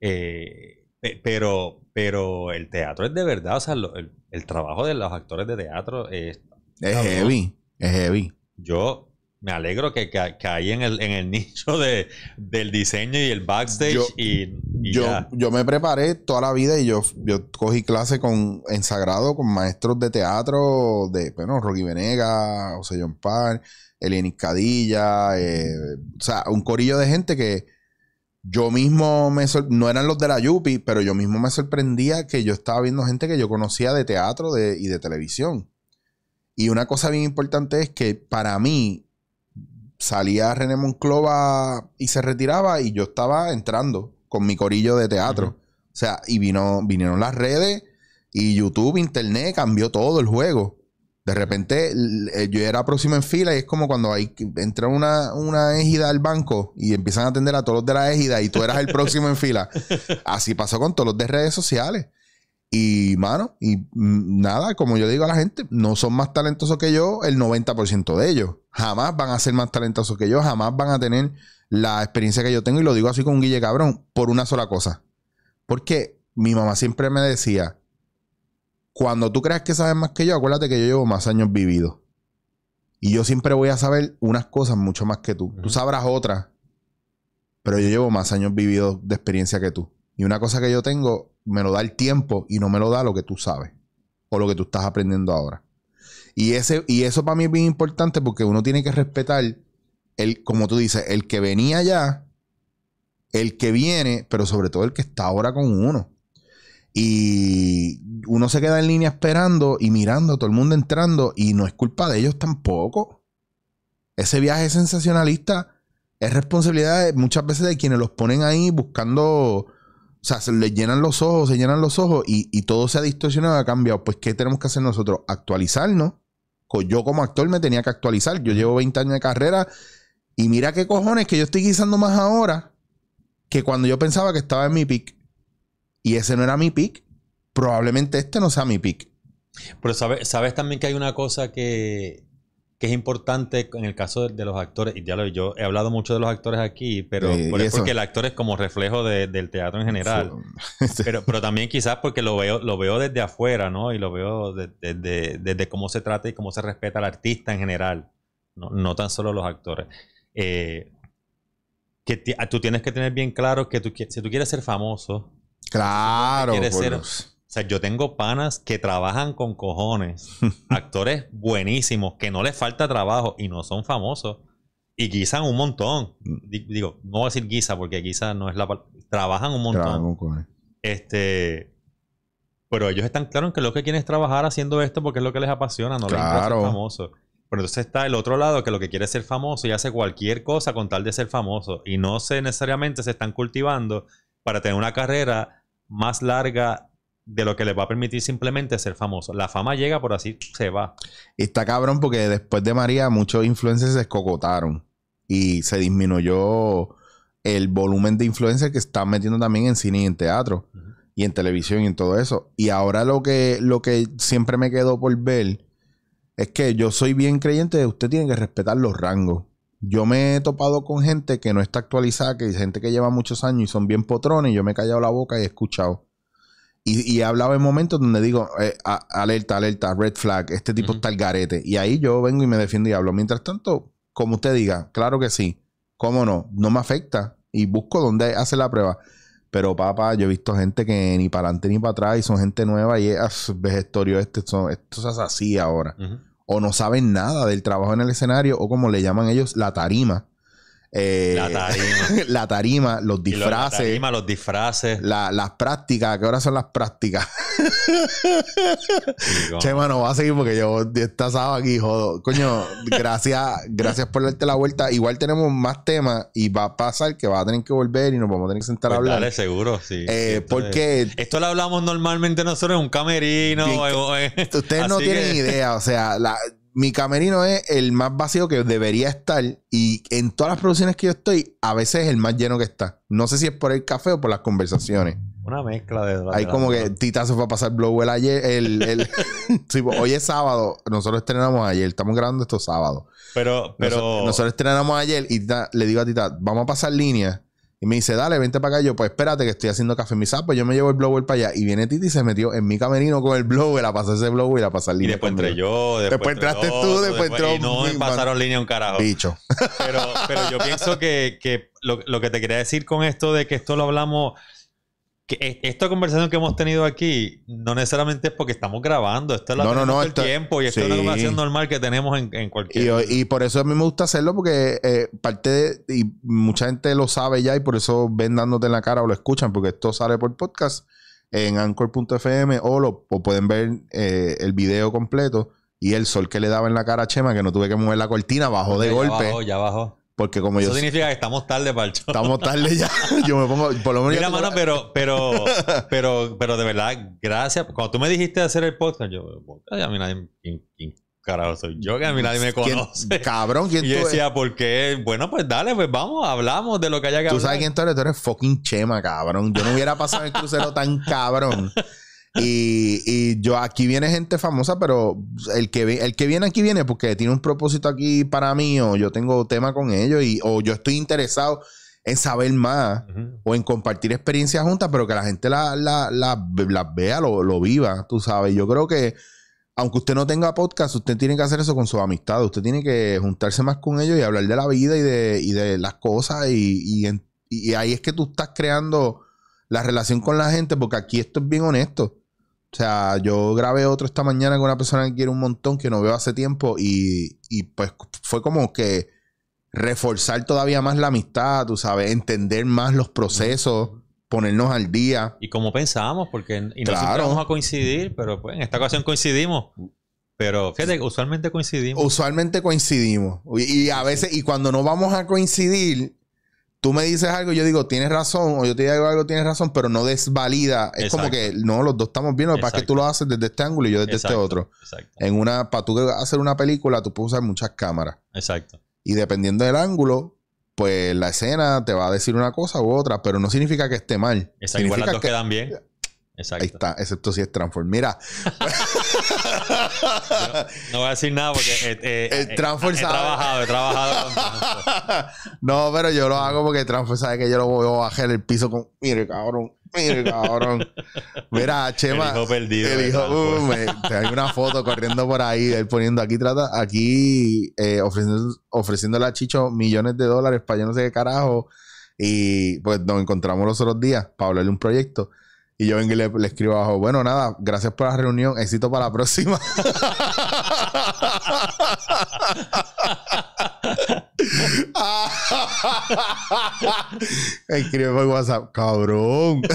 Eh, pero, pero el teatro es de verdad, o sea, el, trabajo de los actores de teatro es... Es heavy, es heavy. Yo me alegro que, que, en el, en el nicho de, del diseño y el backstage. Yo, y, yo, yo me preparé toda la vida y yo, yo cogí clase con, en Sagrado con maestros de teatro de bueno, Rocky Venega, José John Parr, Eleni Cadilla, eh, o sea, un corillo de gente que yo mismo me no eran los de la Yupi, pero yo mismo me sorprendía que yo estaba viendo gente que yo conocía de teatro y de televisión. Y una cosa bien importante es que para mí salía René Monclova y se retiraba y yo estaba entrando con mi corillo de teatro. O sea, y vino, vinieron las redes y YouTube, Internet, cambió todo el juego. De repente eh, yo era próximo en fila y es como cuando hay, entra una, una égida al banco y empiezan a atender a todos los de la égida y tú eras el próximo en fila. Así pasó con todos los de redes sociales. Y, mano, y mm, nada, como yo digo a la gente, no son más talentosos que yo el 90% de ellos. Jamás van a ser más talentosos que yo, jamás van a tener la experiencia que yo tengo. Y lo digo así con Guille Cabrón, por una sola cosa. Porque mi mamá siempre me decía, cuando tú creas que sabes más que yo, acuérdate que yo llevo más años vivido. Y yo siempre voy a saber unas cosas mucho más que tú. Tú sabrás otras, pero yo llevo más años vividos de experiencia que tú. Y una cosa que yo tengo, me lo da el tiempo y no me lo da lo que tú sabes o lo que tú estás aprendiendo ahora. Y, ese, y eso para mí es bien importante porque uno tiene que respetar, el, como tú dices, el que venía ya, el que viene, pero sobre todo el que está ahora con uno. Y uno se queda en línea esperando y mirando, a todo el mundo entrando, y no es culpa de ellos tampoco. Ese viaje sensacionalista es responsabilidad muchas veces de quienes los ponen ahí buscando o sea, se le llenan los ojos, se llenan los ojos y, todo se ha distorsionado, ha cambiado. Pues, ¿qué tenemos que hacer nosotros? Actualizarnos. Yo como actor me tenía que actualizar. Yo llevo 20 años de carrera y mira qué cojones que yo estoy guisando más ahora que cuando yo pensaba que estaba en mi pick. Y ese no era mi pick. Probablemente este no sea mi pick. Pero sabes, sabes también que hay una cosa que, es importante en el caso de, los actores, y ya lo yo he hablado mucho de los actores aquí, pero por porque el actor es como reflejo del teatro en general. Pero, pero también quizás porque lo veo, lo veo desde afuera, ¿no? Y lo veo desde, cómo se trata y cómo se respeta al artista en general, no, tan solo los actores. Eh, que ah, tú tienes que tener bien claro que tú, si tú quieres ser famoso, claro, o sea, yo tengo panas que trabajan con cojones, actores buenísimos, que no les falta trabajo y no son famosos. Y guisan un montón. Digo, no voy a decir guisa porque guisa no es la palabra. Trabajan un montón. este. Pero ellos están claros en que lo que quieren es trabajar haciendo esto porque es lo que les apasiona, no les interesa ser famoso. Pero entonces está el otro lado que lo que quiere es ser famoso y hace cualquier cosa con tal de ser famoso. Y no se necesariamente se están cultivando para tener una carrera más larga de lo que les va a permitir simplemente ser famoso. La fama llega, por así se va. está cabrón porque después de María muchos influencers se escocotaron y se disminuyó el volumen de influencers que están metiendo también en cine y en teatro y en televisión y en todo eso. Y ahora lo que, lo que siempre me quedó por ver es que yo soy bien creyente de usted tiene que respetar los rangos. Yo me he topado con gente que no está actualizada, que gente que lleva muchos años y son bien potrones, y yo me he callado la boca y he escuchado. Y, he hablado en momentos donde digo, eh, alerta, alerta, red flag, este tipo está el garete. Y ahí yo vengo y me defiendo y hablo. Mientras tanto, como usted diga, claro que sí, cómo no, no me afecta. Y busco dónde hace la prueba. Pero papá, yo he visto gente que ni para adelante ni para atrás y son gente nueva y es ah, vegetorio este, son, esto es así ahora. O no saben nada del trabajo en el escenario o como le llaman ellos, la tarima eh, la tarima. la tarima, los disfraces. La tarima, los disfraces. las prácticas, qué ahora son las prácticas. che, mano, voy a seguir porque yo esta sábado aquí, jodo. Coño, gracias, gracias por darte la vuelta. Igual tenemos más temas y va a pasar que va a tener que volver y nos vamos a tener que sentar a pues hablar. Dale, seguro, sí. Eh, porque. esto lo hablamos normalmente nosotros en un camerino. ustedes no tienen idea, o sea, la mi camerino es el más vacío que debería estar y en todas las producciones que yo estoy, a veces es el más lleno que está. No sé si es por el café o por las conversaciones. Una mezcla de... Hay como que Tita se fue a pasar el ayer. El, pues, hoy es sábado. Nosotros estrenamos ayer. Estamos grabando esto sábado. Pero... pero... Nosotros, estrenamos ayer y le digo a Tita, vamos a pasar líneas y me dice, dale, vente para acá. yo, pues espérate que estoy haciendo café en mi sapo. Yo me llevo el blower para allá. Y viene Titi y se metió en mi camerino con el blower a pasar ese blower y a pasar línea. Y después entré yo. Después, entraste tú, después, entró. Y no me pasaron línea un carajo. Bicho. Pero, yo pienso que, lo que te quería decir con esto de que esto lo hablamos que e, esta conversación que hemos tenido aquí no necesariamente es porque estamos grabando, esto es la el tiempo y esto es una conversación normal que tenemos en, cualquier... Y, y, por eso a mí me gusta hacerlo porque eh, parte de, y mucha gente lo sabe ya y por eso ven dándote en la cara o lo escuchan porque esto sale por podcast en anchor.fm o lo o pueden ver eh, el video completo y el sol que le daba en la cara a Chema que no tuve que mover la cortina bajó de golpe. Bajó, ya bajó. Porque como yo. Eso significa que estamos tarde para el show. Estamos tarde ya. Yo me pongo. Por lo menos. Mira, mano, pero, pero, pero, pero de verdad, gracias. Cuando tú me dijiste de hacer el podcast, yo. A mí nadie. carajo soy yo? Que a mí nadie me conoce. cabrón, ¿quién y yo decía, ¿por qué? Bueno, pues dale, pues vamos, hablamos de lo que haya que ¿Tú hablar. Tú sabes quién tú eres. Tú eres fucking chema, cabrón. Yo no hubiera pasado el crucero tan cabrón. Y, yo aquí viene gente famosa, pero el que, el que viene aquí viene porque tiene un propósito aquí para mí, o yo tengo tema con ellos, y, o yo estoy interesado en saber más o en compartir experiencias juntas, pero que la gente las la, vea, lo, viva, tú sabes. Yo creo que, aunque usted no tenga podcast, usted tiene que hacer eso con su amistad. Usted tiene que juntarse más con ellos y hablar de la vida y de, las cosas. Y, y ahí es que tú estás creando la relación con la gente, porque aquí esto es bien honesto. O sea, yo grabé otro esta mañana con una persona que quiere un montón, que no veo hace tiempo, y, pues fue como que reforzar todavía más la amistad, tú sabes, entender más los procesos, ponernos al día. Y como pensábamos, porque y nosotros vamos a coincidir, pero pues en esta ocasión coincidimos. Pero fíjate, usualmente coincidimos. Usualmente coincidimos. y a veces, y cuando no vamos a coincidir, tú me dices algo y yo digo, tienes razón, o yo te digo algo, tienes razón, pero no desvalida. Es como que, no, los dos estamos viendo, lo que pasa que tú lo haces desde este ángulo y yo desde este otro. Exacto. En una, para tú hacer una película, tú puedes usar muchas cámaras. Exacto. Y dependiendo del ángulo, pues la escena te va a decir una cosa u otra, pero no significa que esté mal. Exacto. Igual las dos quedan bien. Exacto. Ahí está, excepto si es Transform. Mira. no, voy a decir nada porque el Transform he, trabajado, he trabajado con No, pero yo lo hago porque Transform sabe que yo lo voy a bajar el piso con. Mire, cabrón. Mire, cabrón. Mira, Chema. El hijo perdido. El hijo, uh, hay una foto corriendo por ahí, él poniendo aquí, trata, aquí eh, ofreciendo, ofreciéndole a Chicho millones de dólares para yo no sé qué carajo. Y pues nos encontramos los otros días para hablarle un proyecto. Y yo vengo y le, escribo abajo, bueno, nada, gracias por la reunión, éxito para la próxima. escribe por WhatsApp, cabrón.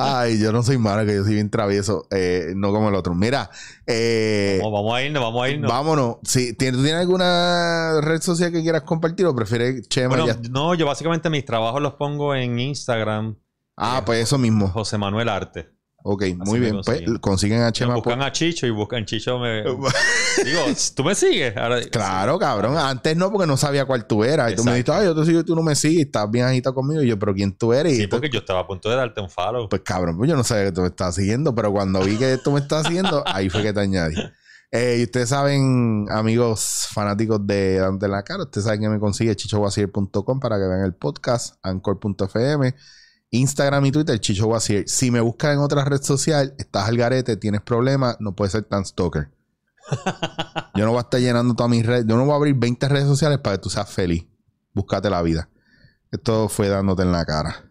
Ay, yo no soy malo, que yo soy bien travieso, eh, no como el otro. Mira, eh, vamos, vamos, a irnos, vamos a irnos. Vámonos. Si, ¿tienes, alguna red social que quieras compartir o prefieres Chema? No, yo básicamente mis trabajos los pongo en Instagram. Ah, eh, pues eso mismo. José Manuel Arte. Ok, muy bien. Pues, consiguen a Chema. Buscan a Chicho y buscan Chicho. Me... Digo, tú me sigues. Ahora, claro, cabrón. Antes no, porque no sabía cuál tú eras. Y tú me dijiste, ay, yo te sigo y tú no me sigues. Estás bien agitado conmigo. Y yo, pero ¿quién tú eres? Sí, porque yo estaba a punto de darte un follow. Pues cabrón, pues yo no sabía que tú me estabas siguiendo. Pero cuando vi que tú me estabas siguiendo, ahí fue que te añadí. Eh, y ustedes saben, amigos fanáticos de Dante la Cara, ustedes saben que me consigue chichowasier.com para que vean el podcast, anchor.fm Instagram y Twitter, Chicho decir, Si me buscas en otra red social, estás al garete, tienes problemas, no puedes ser tan stalker. yo no voy a estar llenando todas mis redes. Yo no voy a abrir 20 redes sociales para que tú seas feliz. Búscate la vida. Esto fue dándote en la cara.